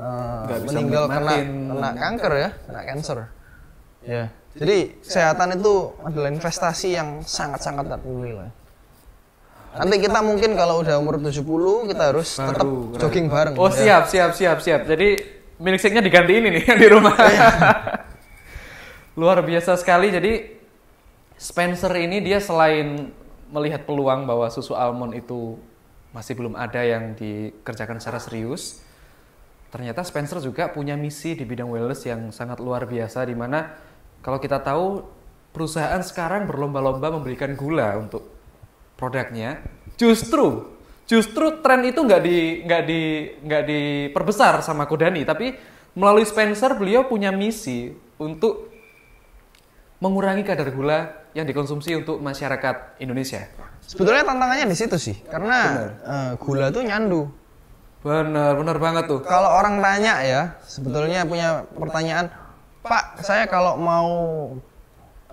uh, meninggal kena kena kanker ya, kena cancer. Ya. Jadi kesehatan itu adalah investasi yang sangat-sangat tak nilai. Nanti kita mungkin kalau udah umur 70 kita harus baru, tetap baru. jogging bareng. Oh, ya. siap, siap, siap, siap. Jadi milkshake-nya diganti ini nih di rumah. Iya. Luar biasa sekali. Jadi Spencer ini dia selain melihat peluang bahwa susu almond itu masih belum ada yang dikerjakan secara serius. Ternyata Spencer juga punya misi di bidang wellness yang sangat luar biasa di mana kalau kita tahu perusahaan sekarang berlomba-lomba memberikan gula untuk produknya, justru justru tren itu nggak di nggak di nggak diperbesar sama Kodani, tapi melalui Spencer beliau punya misi untuk mengurangi kadar gula yang dikonsumsi untuk masyarakat Indonesia. Sebetulnya tantangannya di situ sih, karena uh, gula tuh nyandu. Bener, bener banget tuh. Kalau orang tanya ya, sebetulnya punya pertanyaan, Pak, saya kalau mau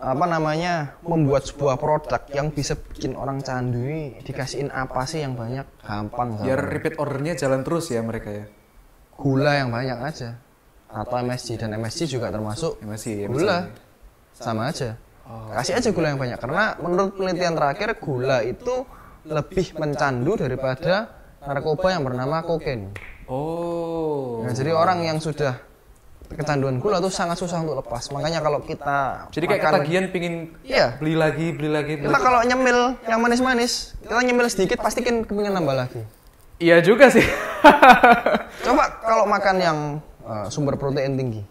apa namanya membuat sebuah produk yang bisa bikin orang candu dikasihin apa sih yang banyak gampang sama. biar repeat ordernya jalan terus ya mereka ya gula yang banyak aja atau MSG dan MSG juga termasuk MSG, gula sama aja oh. kasih aja gula yang banyak karena menurut penelitian terakhir gula itu lebih mencandu daripada narkoba yang bernama kokain oh nah, jadi orang yang sudah kecanduan gula tuh sangat susah untuk lepas. Makanya kalau kita jadi kayak makan, ketagihan pingin iya. beli lagi, beli lagi. Beli. Kita kalau nyemil yang manis-manis, kita nyemil sedikit pasti kan kepingin nambah lagi. Iya juga sih. Coba kalau makan yang uh, sumber protein tinggi.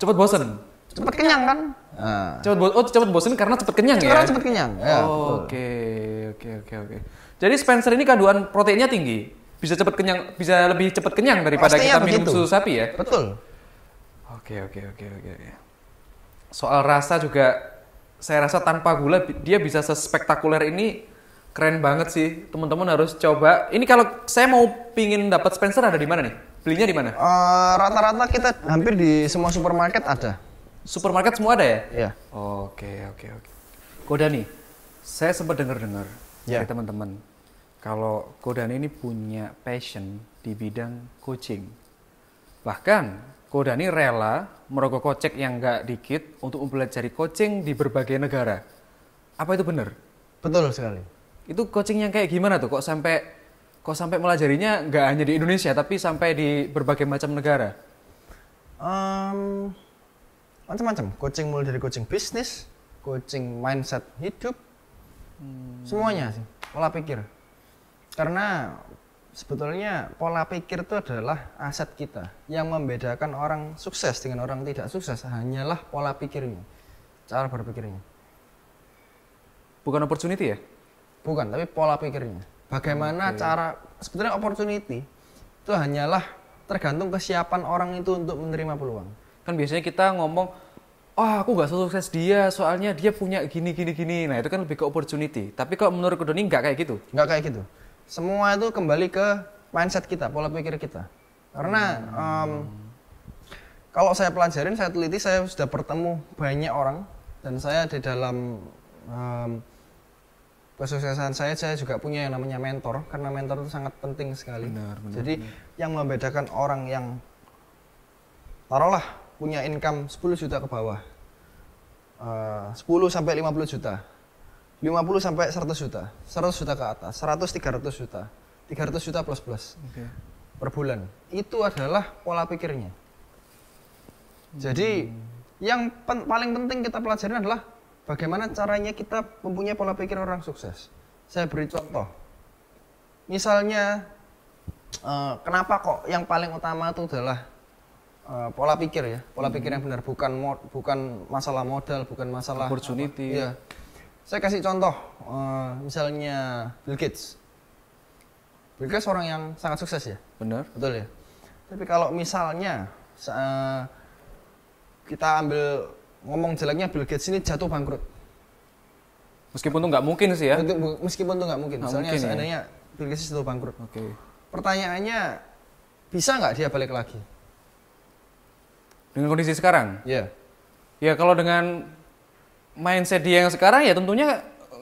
Cepat bosen? Cepat kenyang kan? Nah. Cepat oh, bosen, oh cepat bosan karena cepat kenyang cepat iya, ya. Karena cepat kenyang. Ya, oh, oke, oke, oke, oke. Jadi Spencer ini kandungan proteinnya tinggi. Bisa cepat kenyang, bisa lebih cepat kenyang daripada Pastinya kita begitu. susu sapi ya. Betul. Oke, oke, oke, oke, Soal rasa juga saya rasa tanpa gula dia bisa sespektakuler ini keren banget sih. Teman-teman harus coba. Ini kalau saya mau pingin dapat Spencer ada di mana nih? Belinya di mana? Uh, rata-rata kita hampir di semua supermarket ada. Supermarket semua ada ya? Iya. Oke, oke, oke. Kodani, saya sempat dengar-dengar yeah. dari teman-teman kalau Kodani ini punya passion di bidang coaching. Bahkan Kodani rela merogoh kocek yang nggak dikit untuk mempelajari coaching di berbagai negara. Apa itu benar? Betul sekali. Itu coaching yang kayak gimana tuh? Kok sampai kok sampai melajarinya nggak hanya di Indonesia tapi sampai di berbagai macam negara? Um, macam-macam. Coaching mulai dari coaching bisnis, coaching mindset hidup, hmm. semuanya sih. Pola pikir. Karena sebetulnya pola pikir itu adalah aset kita. Yang membedakan orang sukses dengan orang tidak sukses hanyalah pola pikirnya, cara berpikirnya. Bukan opportunity ya? Bukan, tapi pola pikirnya. Bagaimana okay. cara sebetulnya opportunity itu hanyalah tergantung kesiapan orang itu untuk menerima peluang. Kan biasanya kita ngomong, oh aku gak sukses dia, soalnya dia punya gini gini gini. Nah itu kan lebih ke opportunity. Tapi kalau menurut Doni gak kayak gitu? Gak kayak gitu semua itu kembali ke mindset kita, pola pikir kita. Karena um, kalau saya pelajarin, saya teliti, saya sudah bertemu banyak orang dan saya di dalam um, kesuksesan saya, saya juga punya yang namanya mentor karena mentor itu sangat penting sekali. Benar, benar, Jadi benar. yang membedakan orang yang taruhlah punya income 10 juta ke bawah, eh, uh, 10 sampai 50 juta, 50 sampai 100 juta. 100 juta ke atas, 100 300 juta. 300 juta plus plus. Okay. Per bulan. Itu adalah pola pikirnya. Hmm. Jadi yang pen paling penting kita pelajari adalah bagaimana caranya kita mempunyai pola pikir orang sukses. Saya beri contoh. Misalnya uh, kenapa kok yang paling utama itu adalah uh, pola pikir ya, pola hmm. pikir yang hmm. benar bukan bukan masalah modal, bukan masalah opportunity. Apa, ya saya kasih contoh, eh, misalnya Bill Gates. Bill Gates orang yang sangat sukses ya. Benar. Betul ya. Tapi kalau misalnya eh, kita ambil ngomong jeleknya Bill Gates ini jatuh bangkrut. Meskipun itu nggak mungkin sih ya. Meskipun itu nggak mungkin. Gak misalnya mungkin, ya. seandainya ya? Bill Gates jatuh bangkrut. Oke. Okay. Pertanyaannya bisa nggak dia balik lagi? Dengan kondisi sekarang? Iya. Yeah. Ya kalau dengan mindset dia yang sekarang ya tentunya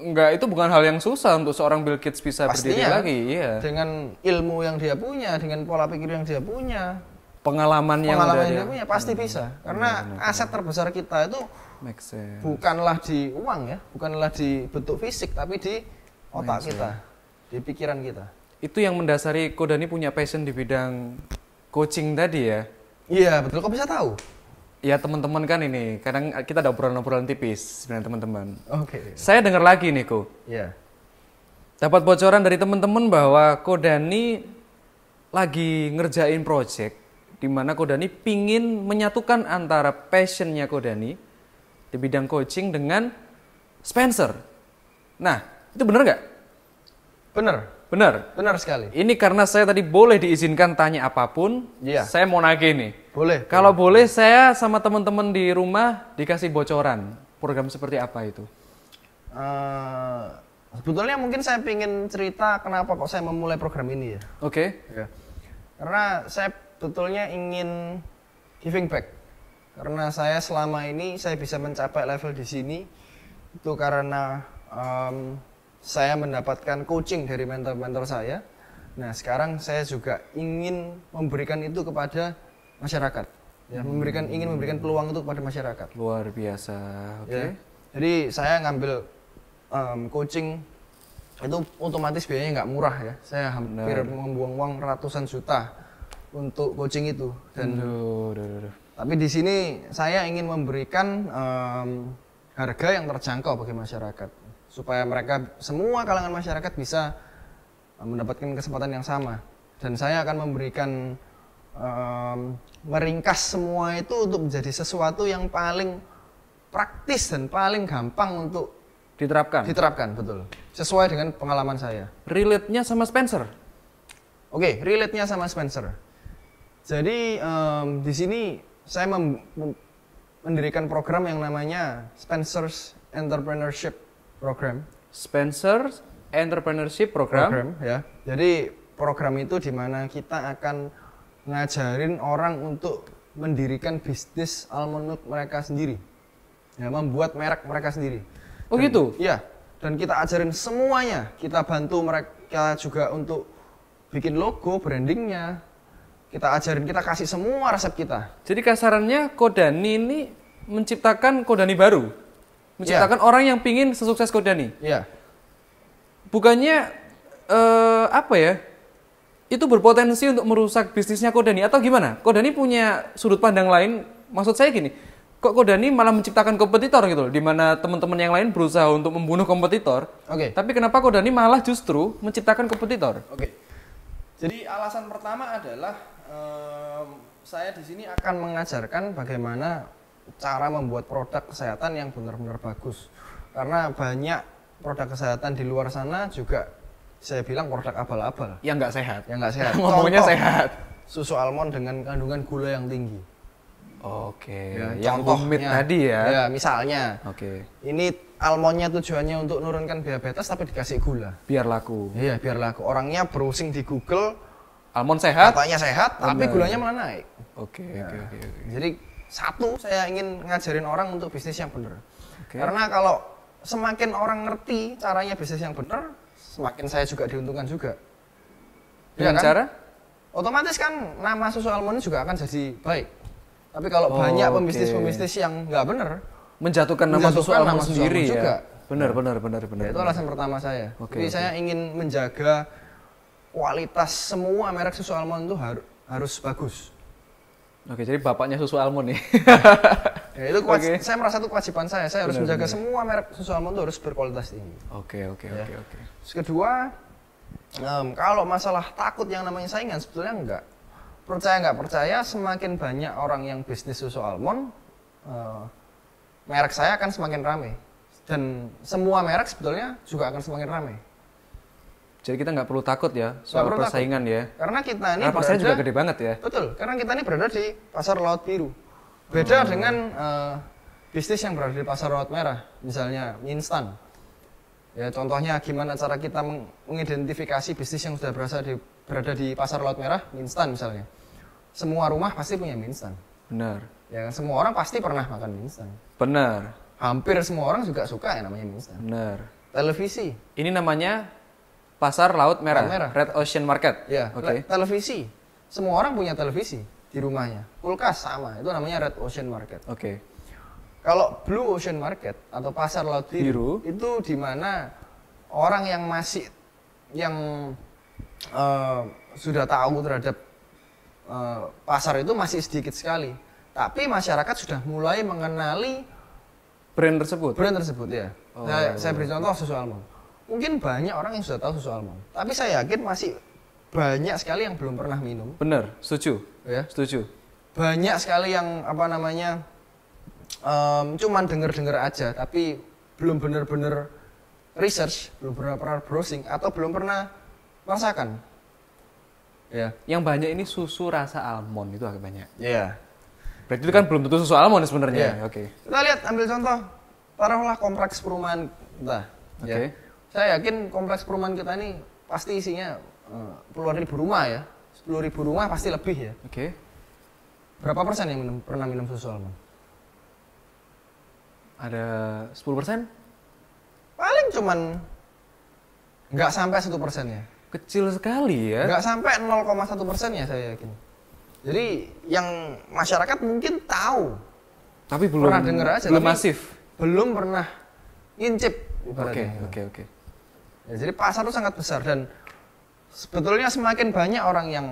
nggak itu bukan hal yang susah untuk seorang Bill Gates bisa Pastinya, berdiri lagi iya. dengan ilmu yang dia punya dengan pola pikir yang dia punya pengalaman, yang, pengalaman yang dia punya pasti hmm. bisa iya, karena hmm. aset terbesar kita itu bukanlah di uang ya bukanlah di bentuk fisik tapi di otak kita di pikiran kita itu yang mendasari Kodani punya passion di bidang coaching tadi ya iya betul kok bisa tahu ya teman-teman kan ini kadang kita ada obrolan-obrolan tipis dengan teman-teman. Oke. Okay. Saya dengar lagi nih ku. Iya. Yeah. Dapat bocoran dari teman-teman bahwa Kodani lagi ngerjain project di mana Kodani pingin menyatukan antara passionnya Kodani di bidang coaching dengan Spencer. Nah, itu bener nggak? Bener. Benar. Benar sekali. Ini karena saya tadi boleh diizinkan tanya apapun. Iya. Saya mau nagih ini Boleh. Kalau boleh, boleh saya sama teman-teman di rumah dikasih bocoran program seperti apa itu? Uh, sebetulnya mungkin saya ingin cerita kenapa kok saya memulai program ini ya. Oke. Okay. Ya. Karena saya betulnya ingin giving back. Karena saya selama ini saya bisa mencapai level di sini itu karena um, saya mendapatkan coaching dari mentor-mentor saya. Nah, sekarang saya juga ingin memberikan itu kepada masyarakat. Ya, hmm. memberikan ingin memberikan peluang itu kepada masyarakat. Luar biasa. Oke. Okay. Ya, jadi saya ngambil um, coaching itu otomatis biayanya nggak murah ya. Saya hampir membuang uang ratusan juta untuk coaching itu. Dan duh, duh, duh, tapi di sini saya ingin memberikan um, harga yang terjangkau bagi masyarakat supaya mereka semua kalangan masyarakat bisa eh, mendapatkan kesempatan yang sama dan saya akan memberikan um, meringkas semua itu untuk menjadi sesuatu yang paling praktis dan paling gampang untuk diterapkan diterapkan betul sesuai dengan pengalaman saya relate nya sama Spencer oke okay, relate nya sama Spencer jadi um, di sini saya mendirikan program yang namanya Spencer's Entrepreneurship Program. Spencer Entrepreneurship Program. Program ya. Jadi program itu di mana kita akan ngajarin orang untuk mendirikan bisnis almond milk mereka sendiri. Ya, membuat merek mereka sendiri. Oh dan, gitu? Iya. Dan kita ajarin semuanya. Kita bantu mereka juga untuk bikin logo, brandingnya. Kita ajarin, kita kasih semua resep kita. Jadi kasarannya Kodani ini menciptakan Kodani baru? menciptakan yeah. orang yang pingin sesukses Kodani. Dani. Iya. Yeah. Bukannya uh, apa ya? Itu berpotensi untuk merusak bisnisnya Kodani atau gimana? Kodani punya sudut pandang lain. Maksud saya gini, kok Kodani malah menciptakan kompetitor gitu loh, di mana teman-teman yang lain berusaha untuk membunuh kompetitor. Oke. Okay. Tapi kenapa Kodani malah justru menciptakan kompetitor? Oke. Okay. Jadi alasan pertama adalah um, saya di sini akan mengajarkan bagaimana cara membuat produk kesehatan yang benar-benar bagus karena banyak produk kesehatan di luar sana juga saya bilang produk abal-abal yang nggak sehat yang nggak sehat ngomongnya sehat susu almond dengan kandungan gula yang tinggi oke ya, yang rumit tadi ya ya misalnya oke okay. ini almondnya tujuannya untuk nurunkan diabetes tapi dikasih gula biar laku iya biar laku orangnya browsing di Google almond sehat katanya sehat tapi gulanya malah naik oke okay, ya. oke okay, okay, okay. jadi satu saya ingin ngajarin orang untuk bisnis yang benar. Okay. Karena kalau semakin orang ngerti caranya bisnis yang benar, semakin saya juga diuntungkan juga. Iya Dengan ya kan? cara? Otomatis kan nama susu almond juga akan jadi baik. Tapi kalau oh, banyak pembisnis-pembisnis yang nggak benar, menjatuhkan nama menjatuhkan susu almond sendiri susu ya? juga. ya. Benar, benar, benar, benar. Ya, itu alasan pertama saya. Okay, Jadi okay. saya ingin menjaga kualitas semua merek susu almond itu har harus bagus. Oke, jadi bapaknya susu almond nih. ya, itu okay. saya merasa itu kewajiban saya. Saya harus menjaga benar. semua merek susu almond itu harus berkualitas tinggi. Oke, oke, ya. oke, oke. Terus kedua, um, kalau masalah takut yang namanya saingan sebetulnya enggak. Percaya enggak percaya, semakin banyak orang yang bisnis susu almond, uh, merek saya akan semakin ramai. Dan semua merek sebetulnya juga akan semakin ramai. Jadi kita nggak perlu takut ya soal perlu persaingan takut. ya. Karena kita ini karena pasarnya berada, juga gede banget ya. Betul, karena kita ini berada di pasar laut biru. Beda hmm. dengan uh, bisnis yang berada di pasar laut merah, misalnya instan. Ya contohnya gimana cara kita meng mengidentifikasi bisnis yang sudah berasa di, berada di pasar laut merah, instan misalnya. Semua rumah pasti punya instan. Benar. Ya semua orang pasti pernah makan instan. Benar. Hampir semua orang juga suka yang namanya instan. Benar. Televisi. Ini namanya Pasar Laut Merah, Laut Merah. Red Ocean Market. Ya. Okay. Televisi. Semua orang punya televisi di rumahnya. Kulkas sama, itu namanya Red Ocean Market. Oke. Okay. Kalau Blue Ocean Market atau Pasar Laut Biru, Biru. itu di mana orang yang masih yang uh, sudah tahu terhadap uh, pasar itu masih sedikit sekali. Tapi masyarakat sudah mulai mengenali brand tersebut. Brand tersebut ya. Oh. Nah, saya beri contoh sesuatu mungkin banyak orang yang sudah tahu susu almond, tapi saya yakin masih banyak sekali yang belum pernah minum. Bener, setuju. Ya, setuju. Banyak sekali yang apa namanya um, cuman dengar-dengar aja, tapi belum bener-bener research, belum pernah, pernah browsing atau belum pernah merasakan. Ya. Yang banyak ini susu rasa almond itu agak banyak. Iya. Berarti itu kan belum tentu susu almond sebenarnya. Yeah. Oke. Okay. Kita lihat ambil contoh, taruhlah kompleks perumahan kita. Ya. Oke. Okay. Ya saya yakin kompleks perumahan kita ini pasti isinya eh, puluhan ribu rumah ya. Sepuluh ribu rumah pasti lebih ya. Oke. Okay. Berapa persen yang minum, pernah minum susu almond? Ada 10 persen? Paling cuman nggak sampai satu persen ya. Kecil sekali ya. Nggak sampai 0,1 persen ya saya yakin. Jadi yang masyarakat mungkin tahu. Tapi belum pernah dengar aja. Belum tapi masif. Belum pernah ngincip. Oke oke oke. Ya, jadi pasar itu sangat besar dan sebetulnya semakin banyak orang yang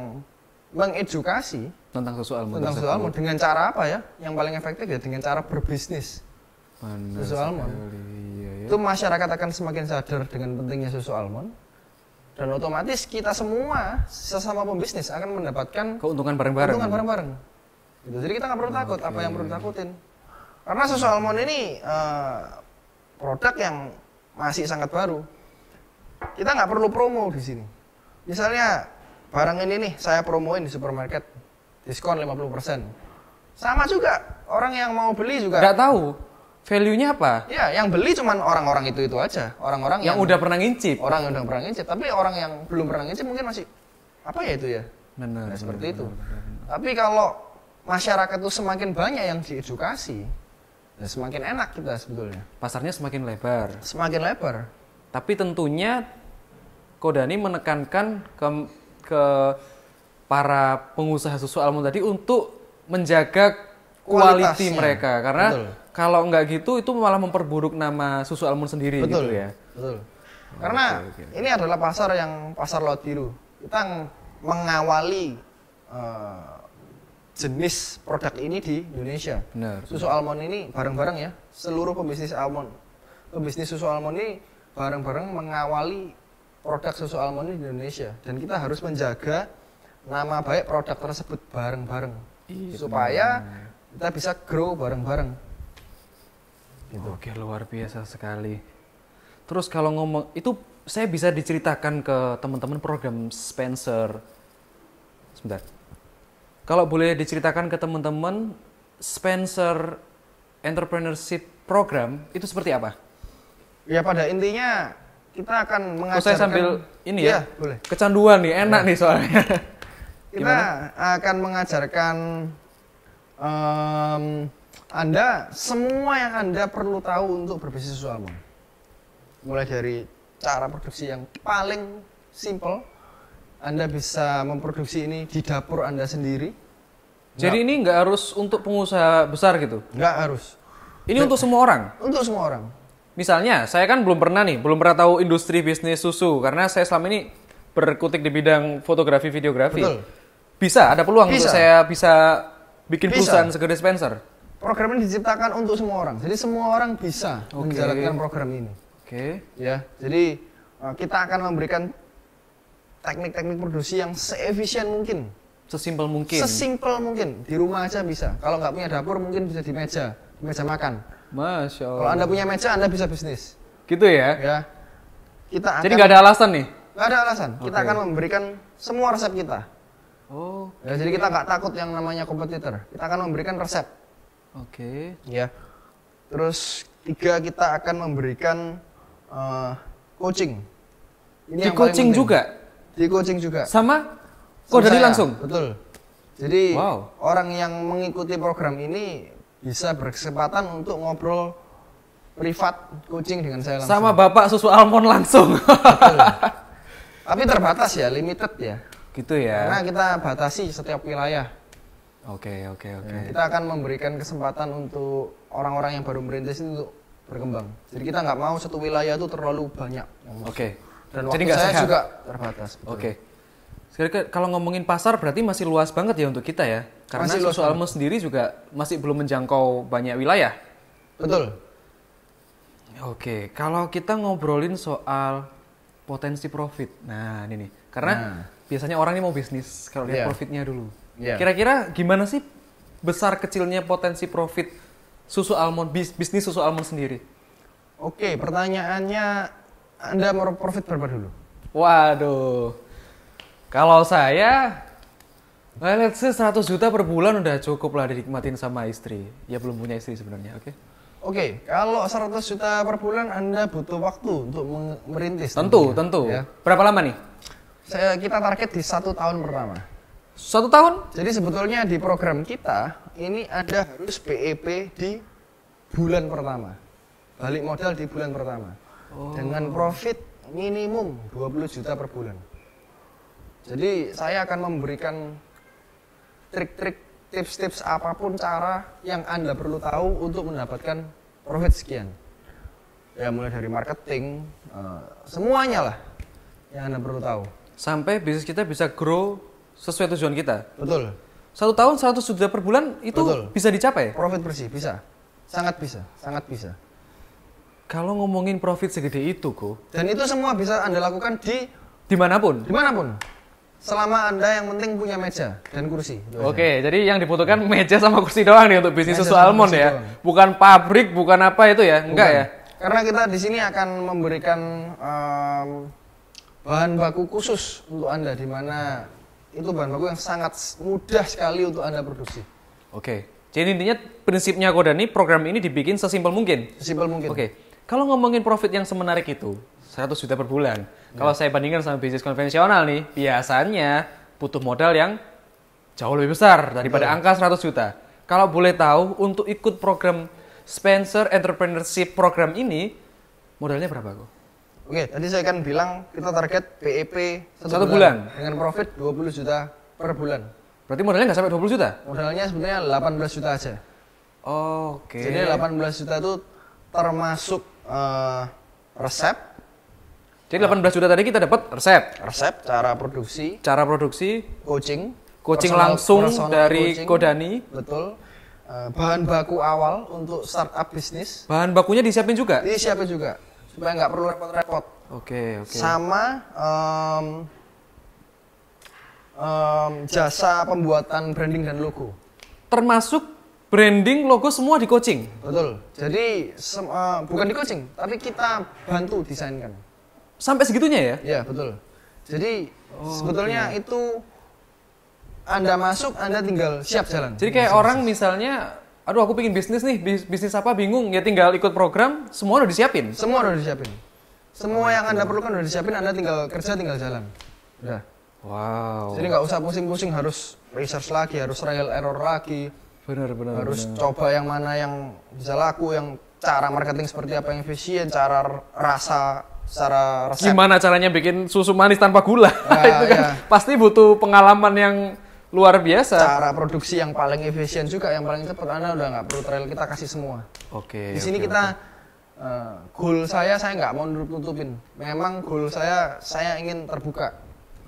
mengedukasi tentang sosial ilmu tentang sosial dengan cara apa ya? Yang paling efektif ya dengan cara berbisnis. Susu almond. Iya, iya, Itu masyarakat akan semakin sadar dengan pentingnya susu almond dan otomatis kita semua sesama pembisnis akan mendapatkan keuntungan bareng-bareng. Keuntungan bareng-bareng. Gitu. Jadi kita nggak perlu takut apa yang perlu takutin. Karena susu almond ini uh, produk yang masih sangat baru. Kita nggak perlu promo di sini. Misalnya barang ini nih saya promoin di supermarket diskon 50%. Sama juga orang yang mau beli juga. Nggak tahu value-nya apa? Ya, yang beli cuman orang-orang itu itu aja, orang-orang yang, yang udah pernah ngincip. Orang yang udah pernah ngincip, tapi orang yang belum pernah ngincip mungkin masih apa ya itu ya? Benar. Nah, seperti benar, itu. Benar, benar. Tapi kalau masyarakat itu semakin banyak yang diedukasi, ya semakin enak kita sebetulnya. Pasarnya semakin lebar. Semakin lebar. Tapi tentunya Kodani menekankan ke, ke para pengusaha susu almond tadi untuk menjaga kualiti mereka karena Betul. kalau nggak gitu itu malah memperburuk nama susu almond sendiri Betul. gitu ya. Betul. Nah, karena okay, okay. ini adalah pasar yang pasar laut biru. Kita mengawali uh, jenis produk ini di Indonesia. Benar. Susu benar. almond ini bareng-bareng ya seluruh pembisnis almond. Pembisnis susu almond ini bareng-bareng mengawali produk susu almond di Indonesia dan kita harus menjaga nama baik produk tersebut bareng-bareng iya, supaya kita bisa grow bareng-bareng. Gitu. Oke luar biasa sekali. Terus kalau ngomong itu saya bisa diceritakan ke teman-teman program Spencer. Sebentar. Kalau boleh diceritakan ke teman-teman Spencer Entrepreneurship Program itu seperti apa? ya pada intinya kita akan mengajarkan. Oh, saya sambil ini ya, ya boleh. kecanduan nih, enak ya. nih soalnya. kita Gimana? akan mengajarkan um, Anda semua yang Anda perlu tahu untuk berbisnis visual Mulai dari cara produksi yang paling simple, Anda bisa memproduksi ini di dapur Anda sendiri. Jadi nggak, ini nggak harus untuk pengusaha besar gitu? Nggak harus. Ini untuk semua orang? Untuk semua orang Misalnya, saya kan belum pernah nih, belum pernah tahu industri bisnis susu karena saya selama ini berkutik di bidang fotografi videografi. Betul. Bisa, ada peluang bisa. untuk saya bisa bikin bisa. perusahaan segede Spencer. Program ini diciptakan untuk semua orang. Jadi semua orang bisa okay. menjalankan program ini. Oke. Okay. Ya, jadi eh, kita akan memberikan teknik-teknik produksi yang seefisien mungkin. Sesimpel mungkin. Sesimpel mungkin. Di rumah aja bisa. Kalau nggak punya dapur mungkin bisa di meja, meja makan Masya Allah. Kalau Anda punya meja, Anda bisa bisnis. Gitu ya? Ya. Kita akan, Jadi nggak ada alasan nih? Nggak ada alasan. Okay. Kita akan memberikan semua resep kita. Oh. Ya, jadi kita nggak takut yang namanya kompetitor. Kita akan memberikan resep. Oke. Okay. Ya. Terus tiga kita akan memberikan uh, coaching. Ini di coaching juga. Di coaching juga. Sama? Kok oh, dari langsung? Betul. Jadi wow. orang yang mengikuti program ini bisa berkesempatan untuk ngobrol privat kucing dengan saya langsung. Sama Bapak Susu Almond langsung. Tapi terbatas ya, limited ya. Gitu ya. Karena kita batasi setiap wilayah. Oke, okay, oke, okay, oke. Okay. Ya, kita akan memberikan kesempatan untuk orang-orang yang baru merintis itu untuk berkembang. Jadi kita nggak mau satu wilayah itu terlalu banyak. Oke. Okay. Dan Jadi saya sehat. juga terbatas. Oke. Okay kalau ngomongin pasar berarti masih luas banget ya untuk kita ya. Karena masih luas sendiri juga masih belum menjangkau banyak wilayah. Betul. Oke, kalau kita ngobrolin soal potensi profit. Nah, ini nih. Karena nah. biasanya orang ini mau bisnis kalau lihat yeah. profitnya dulu. kira Kira-kira gimana sih besar kecilnya potensi profit susu almond bis, bisnis susu almond sendiri? Oke, pertanyaannya Anda mau profit berapa dulu? Waduh. Kalau saya, eh, let's say 100 juta per bulan udah cukup lah dinikmatin sama istri. Ya belum punya istri sebenarnya, oke? Okay? Oke, okay, kalau 100 juta per bulan Anda butuh waktu untuk merintis. Tentu, tentu. Ya. Berapa lama nih? Saya, kita target di satu tahun pertama. Satu tahun? Jadi sebetulnya di program kita, ini ada harus PEP di bulan pertama. Balik modal di bulan pertama. Oh. Dengan profit minimum 20 juta per bulan. Jadi saya akan memberikan trik-trik, tips-tips apapun cara yang Anda perlu tahu untuk mendapatkan profit sekian. Ya mulai dari marketing, uh, semuanya lah yang Anda perlu tahu. Sampai bisnis kita bisa grow sesuai tujuan kita. Betul. Satu tahun 100 juta per bulan itu Betul. bisa dicapai? Profit bersih, bisa. Sangat bisa, sangat bisa. Kalau ngomongin profit segede itu, kok. Dan itu semua bisa Anda lakukan di dimanapun. Dimanapun selama anda yang penting punya meja dan kursi. Oke, okay, jadi yang dibutuhkan meja sama kursi doang nih untuk bisnis susu almond ya, doang. bukan pabrik, bukan apa itu ya, enggak bukan. ya? Karena kita di sini akan memberikan um, bahan baku khusus untuk anda, di mana itu bahan baku yang sangat mudah sekali untuk anda produksi. Oke, okay. jadi intinya prinsipnya Koda ini program ini dibikin sesimpel mungkin. Sesimpel mungkin. Oke, okay. kalau ngomongin profit yang semenarik itu, 100 juta per bulan. Ya. Kalau saya bandingkan sama bisnis konvensional nih, biasanya butuh modal yang jauh lebih besar daripada Betul. angka 100 juta. Kalau boleh tahu, untuk ikut program Spencer Entrepreneurship Program ini, modalnya berapa kok? Oke, tadi saya kan bilang kita target PEP e satu, satu bulan, bulan dengan profit 20 juta per bulan. Berarti modalnya nggak sampai 20 juta? Modalnya sebenarnya 18 juta aja. Oke. Okay. Jadi 18 juta itu termasuk uh, resep, jadi nah. 18 juta tadi kita dapat resep, resep, cara produksi, cara produksi, coaching, coaching personal, langsung personal dari coaching, Kodani. Betul. Eh, bahan baku awal untuk startup bisnis. Bahan bakunya disiapin juga? Disiapin juga. Supaya nggak perlu repot-repot. Oke, okay, oke. Okay. Sama um, um, jasa pembuatan branding dan logo. Termasuk branding logo semua di coaching. Betul. Jadi uh, bukan di coaching, tapi kita bantu desainkan. Sampai segitunya ya? Iya, betul. Jadi oh, sebetulnya okay. Iya. itu anda masuk, Anda tinggal siap jalan. Jadi kayak orang misalnya aduh aku pingin bisnis nih, bisnis apa bingung, ya tinggal ikut program, semua udah disiapin. Semua udah disiapin. Semua yang Anda perlukan udah disiapin, Anda tinggal kerja, tinggal jalan. Udah. Wow. Jadi nggak usah pusing-pusing harus research lagi, harus trial error lagi. Benar, benar. Harus bener. coba yang mana yang bisa laku, yang cara marketing seperti apa yang efisien, cara rasa secara resep. Gimana caranya bikin susu manis tanpa gula? Ah, itu kan ya. pasti butuh pengalaman yang luar biasa. Cara produksi yang paling efisien juga, yang paling cepat. Anda udah nggak perlu trail, kita kasih semua. Oke. Okay, Di sini okay, kita okay. Uh, eh, goal saya saya nggak mau nutup-nutupin. Memang goal saya saya ingin terbuka.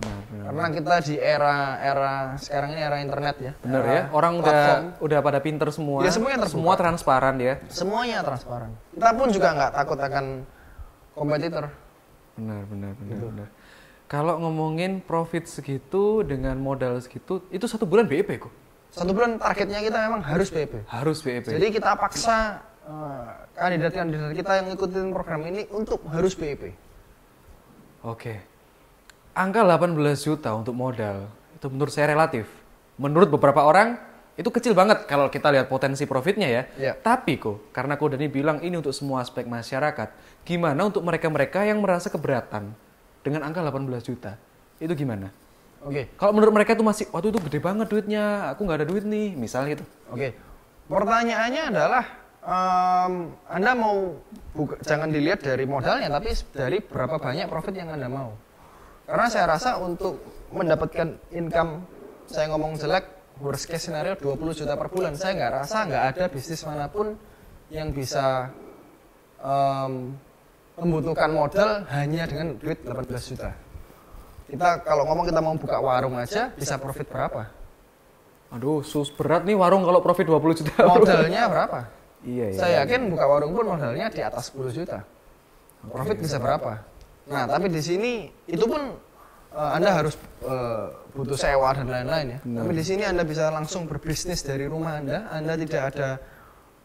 Hmm, Karena kita di era era sekarang ini era internet ya. Bener ya. Orang platform. udah udah pada pinter semua. Ya, semuanya Semua transparan ya. Semuanya transparan. Kita pun juga nggak takut akan kompetitor. Benar, benar, benar, benar. Kalau ngomongin profit segitu dengan modal segitu, itu satu bulan BEP kok. Satu bulan targetnya kita memang harus BEP. Harus BEP. Jadi kita paksa eh, kandidat kandidat uh, kita yang ngikutin program ini untuk harus BEP. Oke. Angka 18 juta untuk modal itu menurut saya relatif. Menurut beberapa orang itu kecil banget kalau kita lihat potensi profitnya ya. ya. Tapi kok, karena kok Kodani bilang ini untuk semua aspek masyarakat, Gimana untuk mereka-mereka yang merasa keberatan dengan angka 18 juta? Itu gimana? Oke. Okay. Kalau menurut mereka itu masih, waktu itu gede banget duitnya, aku nggak ada duit nih, misalnya gitu. Oke. Okay. Pertanyaannya adalah, um, Anda mau buka, jangan dilihat dari modalnya, tapi dari berapa banyak profit yang Anda mau. Karena saya rasa untuk mendapatkan income, saya ngomong jelek, worst case scenario 20 juta per bulan. Saya nggak rasa nggak ada bisnis manapun yang bisa um, membutuhkan modal hanya dengan duit 18 juta. Kita kalau ngomong kita mau buka warung aja bisa profit berapa? Aduh, sus berat nih warung kalau profit 20 juta. Modalnya berapa? Iya, iya. Saya iya. yakin buka warung pun modalnya di atas 10 juta. Profit bisa berapa? Nah, tapi di sini itu pun uh, Anda harus uh, butuh sewa dan lain-lain ya. Benar. Tapi di sini Anda bisa langsung berbisnis dari rumah Anda. Anda tidak ada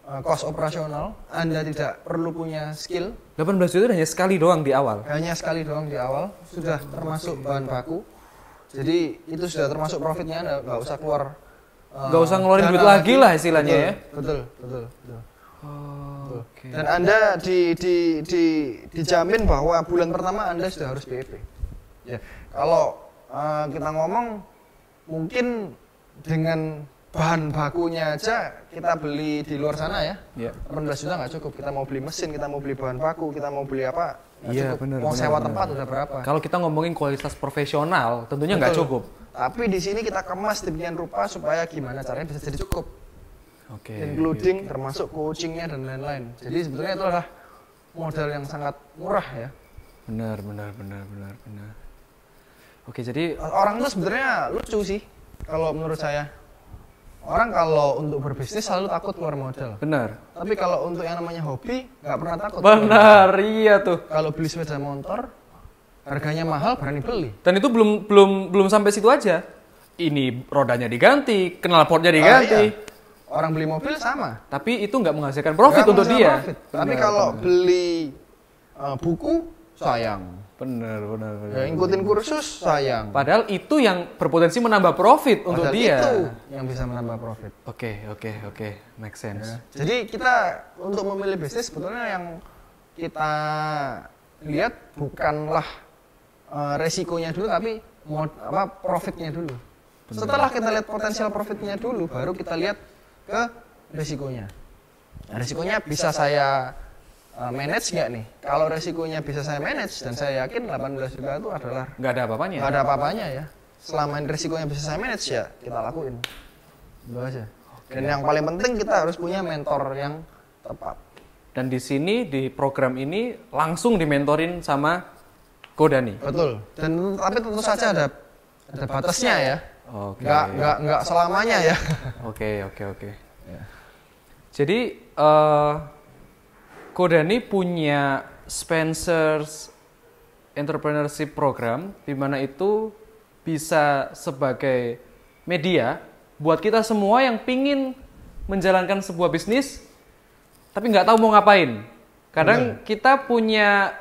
kos eh, operasional, Anda tidak perlu punya skill. 18 juta itu hanya sekali doang di awal. Hanya sekali doang di awal, sudah termasuk bahan baku. Jadi itu sudah termasuk profitnya Anda, nggak usah keluar. Eh, nggak uh, usah ngeluarin duit lagi lah istilahnya betul, ya. Betul, betul, betul. Oh, Okay. Dan Anda di, di, di, dijamin bahwa bulan pertama Anda sudah harus BEP. Ya, kalau uh, kita ngomong mungkin dengan bahan bakunya aja kita beli di luar sana ya. Iya. 18 juta nggak cukup. Kita mau beli mesin, kita mau beli bahan baku, kita mau beli apa? Iya benar. Mau sewa bener. tempat udah berapa? Kalau kita ngomongin kualitas profesional, tentunya nggak cukup. Tapi di sini kita kemas demikian rupa supaya gimana caranya bisa jadi cukup. Oke. Okay, Including okay. termasuk coachingnya dan lain-lain. Jadi sebetulnya itu adalah modal yang sangat murah ya. Benar, benar, benar, benar, benar. Oke, jadi orang itu sebenarnya lucu sih kalau menurut saya orang kalau untuk berbisnis selalu takut keluar modal. Benar. Tapi kalau untuk yang namanya hobi nggak pernah takut. Benar, iya tuh. Kalau beli sepeda motor harganya mahal berani beli. Dan itu belum belum belum sampai situ aja. Ini rodanya diganti, knalpotnya ah, diganti. Oh, iya. Orang beli mobil sama. Tapi itu nggak menghasilkan profit gak untuk dia. Profit. Tapi kalau beli uh, buku sayang benar benar benar. Ya, ngikutin kursus sayang. Padahal itu yang berpotensi menambah profit Padahal untuk dia. itu yang bisa menambah profit. Oke, okay, oke, okay, oke. Okay. Make sense. Ya. Jadi kita untuk memilih bisnis sebetulnya yang kita lihat bukanlah uh, resikonya dulu tapi mod, apa profitnya dulu. Benar. Setelah kita lihat potensial profitnya dulu baru kita lihat ke resikonya. Nah, resikonya bisa saya Eh, manage nggak nih? Kalau resikonya bisa saya manage dan saya yakin 18 juta itu adalah nggak ada apa-apanya. Nggak ada apa-apanya ya. Selama resikonya bisa saya manage ya kita lakuin. Itu aja. Dan yang paling penting kita harus punya mentor yang tepat. Dan di sini di program ini langsung dimentorin sama Kodani. Betul. Dan tapi tentu saja ada ada batasnya ya. Oke. Okay. Nggak, nggak, nggak selamanya ya. Oke, oke, oke. Okay. Jadi uh, Kodani punya Spencer's Entrepreneurship Program, di mana itu bisa sebagai media buat kita semua yang pingin menjalankan sebuah bisnis, tapi nggak tahu mau ngapain. Kadang kita punya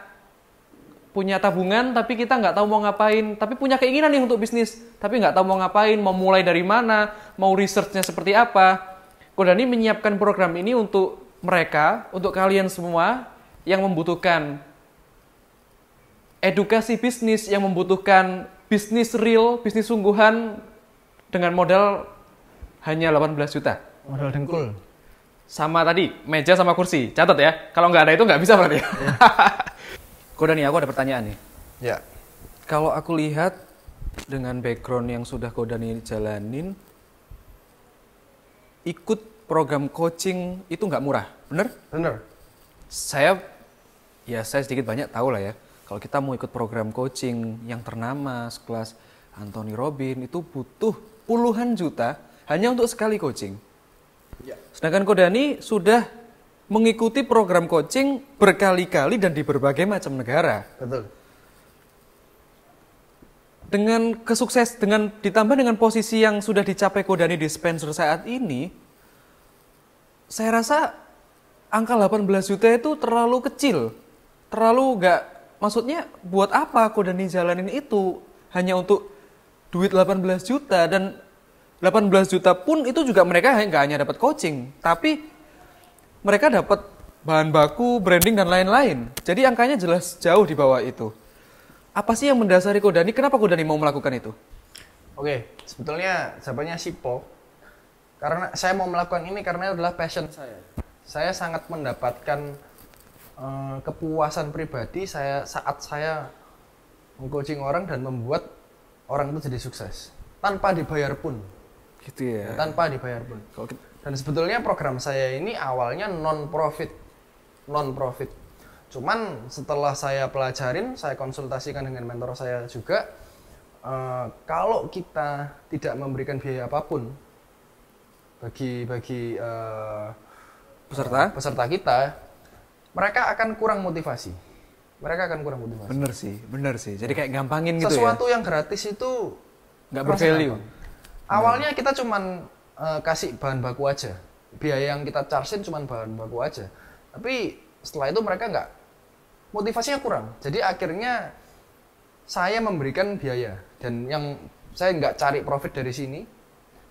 punya tabungan tapi kita nggak tahu mau ngapain tapi punya keinginan nih untuk bisnis tapi nggak tahu mau ngapain mau mulai dari mana mau researchnya seperti apa Kodani menyiapkan program ini untuk mereka, untuk kalian semua yang membutuhkan edukasi bisnis, yang membutuhkan bisnis real, bisnis sungguhan dengan modal hanya 18 juta. Modal dengkul. Sama tadi, meja sama kursi. Catat ya. Kalau nggak ada itu nggak bisa berarti. Ya. aku ada pertanyaan nih. Ya. Kalau aku lihat dengan background yang sudah Kodani jalanin, ikut program coaching itu nggak murah, bener? Bener. Saya, ya saya sedikit banyak tahu lah ya. Kalau kita mau ikut program coaching yang ternama sekelas Anthony Robin itu butuh puluhan juta hanya untuk sekali coaching. Ya. Sedangkan Kodani sudah mengikuti program coaching berkali-kali dan di berbagai macam negara. Betul dengan kesukses dengan ditambah dengan posisi yang sudah dicapai Kodani Dispenser saat ini, saya rasa angka 18 juta itu terlalu kecil. Terlalu nggak, maksudnya buat apa aku dan jalanin itu? Hanya untuk duit 18 juta dan 18 juta pun itu juga mereka nggak hanya dapat coaching, tapi mereka dapat bahan baku, branding dan lain-lain. Jadi angkanya jelas jauh di bawah itu. Apa sih yang mendasari Kodani? Kenapa Kodani mau melakukan itu? Oke, sebetulnya jawabannya Sipo karena saya mau melakukan ini karena adalah passion saya saya sangat mendapatkan uh, kepuasan pribadi saya saat saya mengcoaching orang dan membuat orang itu jadi sukses tanpa dibayar pun gitu ya tanpa dibayar pun dan sebetulnya program saya ini awalnya non profit non profit cuman setelah saya pelajarin saya konsultasikan dengan mentor saya juga uh, kalau kita tidak memberikan biaya apapun bagi bagi uh, peserta peserta kita mereka akan kurang motivasi mereka akan kurang motivasi bener sih bener sih jadi kayak gampangin sesuatu gitu ya? sesuatu yang gratis itu nggak bervalue awalnya kita cuman uh, kasih bahan baku aja biaya yang kita chargein cuman bahan baku aja tapi setelah itu mereka nggak motivasinya kurang jadi akhirnya saya memberikan biaya dan yang saya nggak cari profit dari sini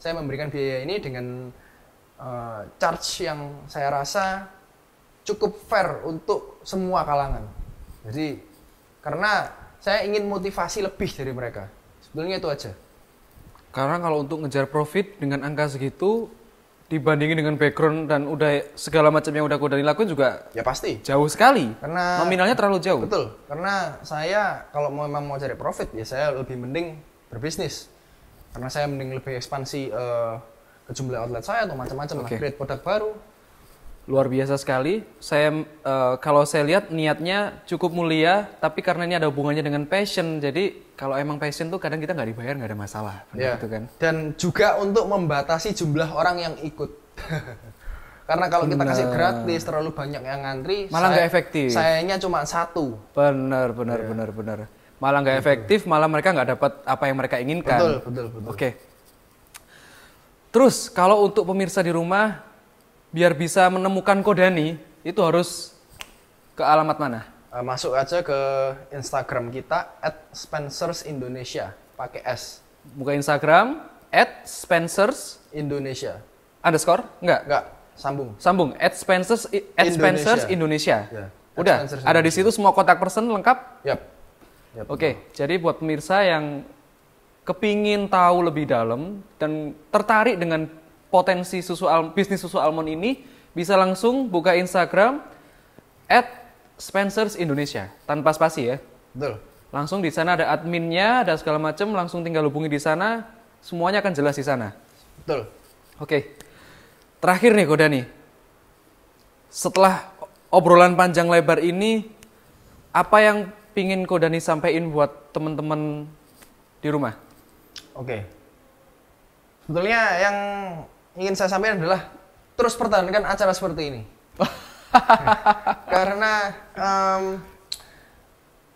saya memberikan biaya ini dengan uh, charge yang saya rasa cukup fair untuk semua kalangan. Jadi karena saya ingin motivasi lebih dari mereka. Sebetulnya itu aja. Karena kalau untuk ngejar profit dengan angka segitu dibandingin dengan background dan udah segala macam yang udah aku dari lakuin juga ya pasti jauh sekali karena nominalnya terlalu jauh betul karena saya kalau memang mau cari profit ya saya lebih mending berbisnis karena saya mending lebih ekspansi uh, ke jumlah outlet saya atau macam-macam okay. create produk baru. Luar biasa sekali. Saya uh, kalau saya lihat niatnya cukup mulia, tapi karena ini ada hubungannya dengan passion, jadi kalau emang passion tuh kadang kita nggak dibayar nggak ada masalah, yeah. Ya. gitu kan. Dan juga untuk membatasi jumlah orang yang ikut. Karena kalau kita kasih gratis terlalu banyak yang ngantri, malah nggak efektif. Sayanya cuma satu. Benar, benar, yeah. benar. bener malah nggak efektif, malah mereka nggak dapat apa yang mereka inginkan. Betul, betul, betul. Oke. Terus kalau untuk pemirsa di rumah biar bisa menemukan Kodani itu harus ke alamat mana? Eh, masuk aja ke Instagram kita @spencersindonesia pakai S. Buka Instagram @spencersindonesia. Underscore? Enggak. Enggak. Sambung. Sambung. At Spencers, Indonesia. Indonesia. Ya. Udah, ada di situ semua kotak person lengkap. Yap Yep. Oke, okay, jadi buat pemirsa yang kepingin tahu lebih dalam dan tertarik dengan potensi susu al bisnis susu almond ini, bisa langsung buka Instagram at Spencers Indonesia tanpa spasi ya. Betul. Langsung di sana ada adminnya, ada segala macam, langsung tinggal hubungi di sana, semuanya akan jelas di sana. Betul. Oke. Okay. Terakhir nih Kodani. Setelah obrolan panjang lebar ini, apa yang pingin Dani sampaikan buat teman-teman di rumah? Oke. Okay. Sebetulnya yang ingin saya sampaikan adalah terus pertahankan acara seperti ini. Karena um,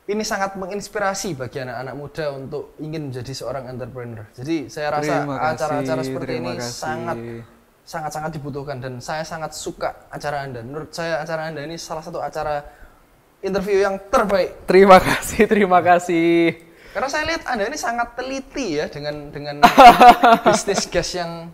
ini sangat menginspirasi bagi anak-anak muda untuk ingin menjadi seorang entrepreneur. Jadi saya rasa acara-acara seperti ini kasih. sangat sangat sangat dibutuhkan dan saya sangat suka acara Anda. Menurut saya acara Anda ini salah satu acara interview yang terbaik. Terima kasih, terima kasih. Karena saya lihat Anda ini sangat teliti ya dengan dengan bisnis gas yang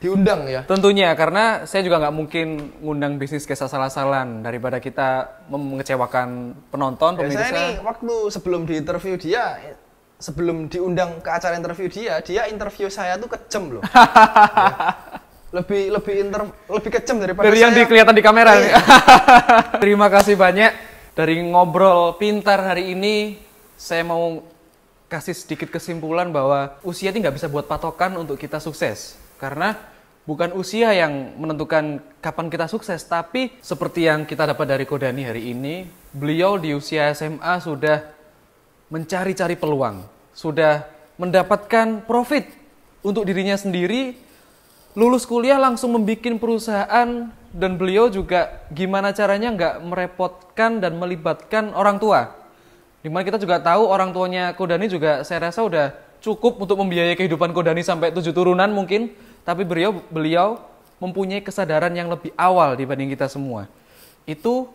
diundang ya. Tentunya karena saya juga nggak mungkin ngundang bisnis gas asal-asalan daripada kita mengecewakan penonton ya, pemirsa. saya ini waktu sebelum di interview dia sebelum diundang ke acara interview dia, dia interview saya tuh kejem loh. ya. lebih lebih inter lebih kecem daripada dari yang di, kelihatan di kamera. Iya. Terima kasih banyak dari ngobrol pintar hari ini. Saya mau kasih sedikit kesimpulan bahwa usia ini nggak bisa buat patokan untuk kita sukses karena bukan usia yang menentukan kapan kita sukses tapi seperti yang kita dapat dari Kodani hari ini beliau di usia SMA sudah mencari-cari peluang sudah mendapatkan profit untuk dirinya sendiri lulus kuliah langsung membuat perusahaan dan beliau juga gimana caranya nggak merepotkan dan melibatkan orang tua. Dimana kita juga tahu orang tuanya Kodani juga saya rasa udah cukup untuk membiayai kehidupan Kodani sampai tujuh turunan mungkin. Tapi beliau, beliau mempunyai kesadaran yang lebih awal dibanding kita semua. Itu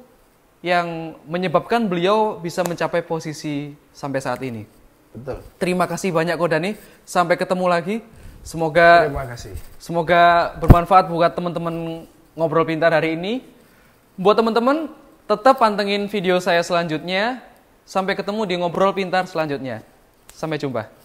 yang menyebabkan beliau bisa mencapai posisi sampai saat ini. Betul. Terima kasih banyak Kodani. Sampai ketemu lagi. Semoga Terima kasih. Semoga bermanfaat buat teman-teman ngobrol pintar hari ini. Buat teman-teman tetap pantengin video saya selanjutnya. Sampai ketemu di ngobrol pintar selanjutnya. Sampai jumpa.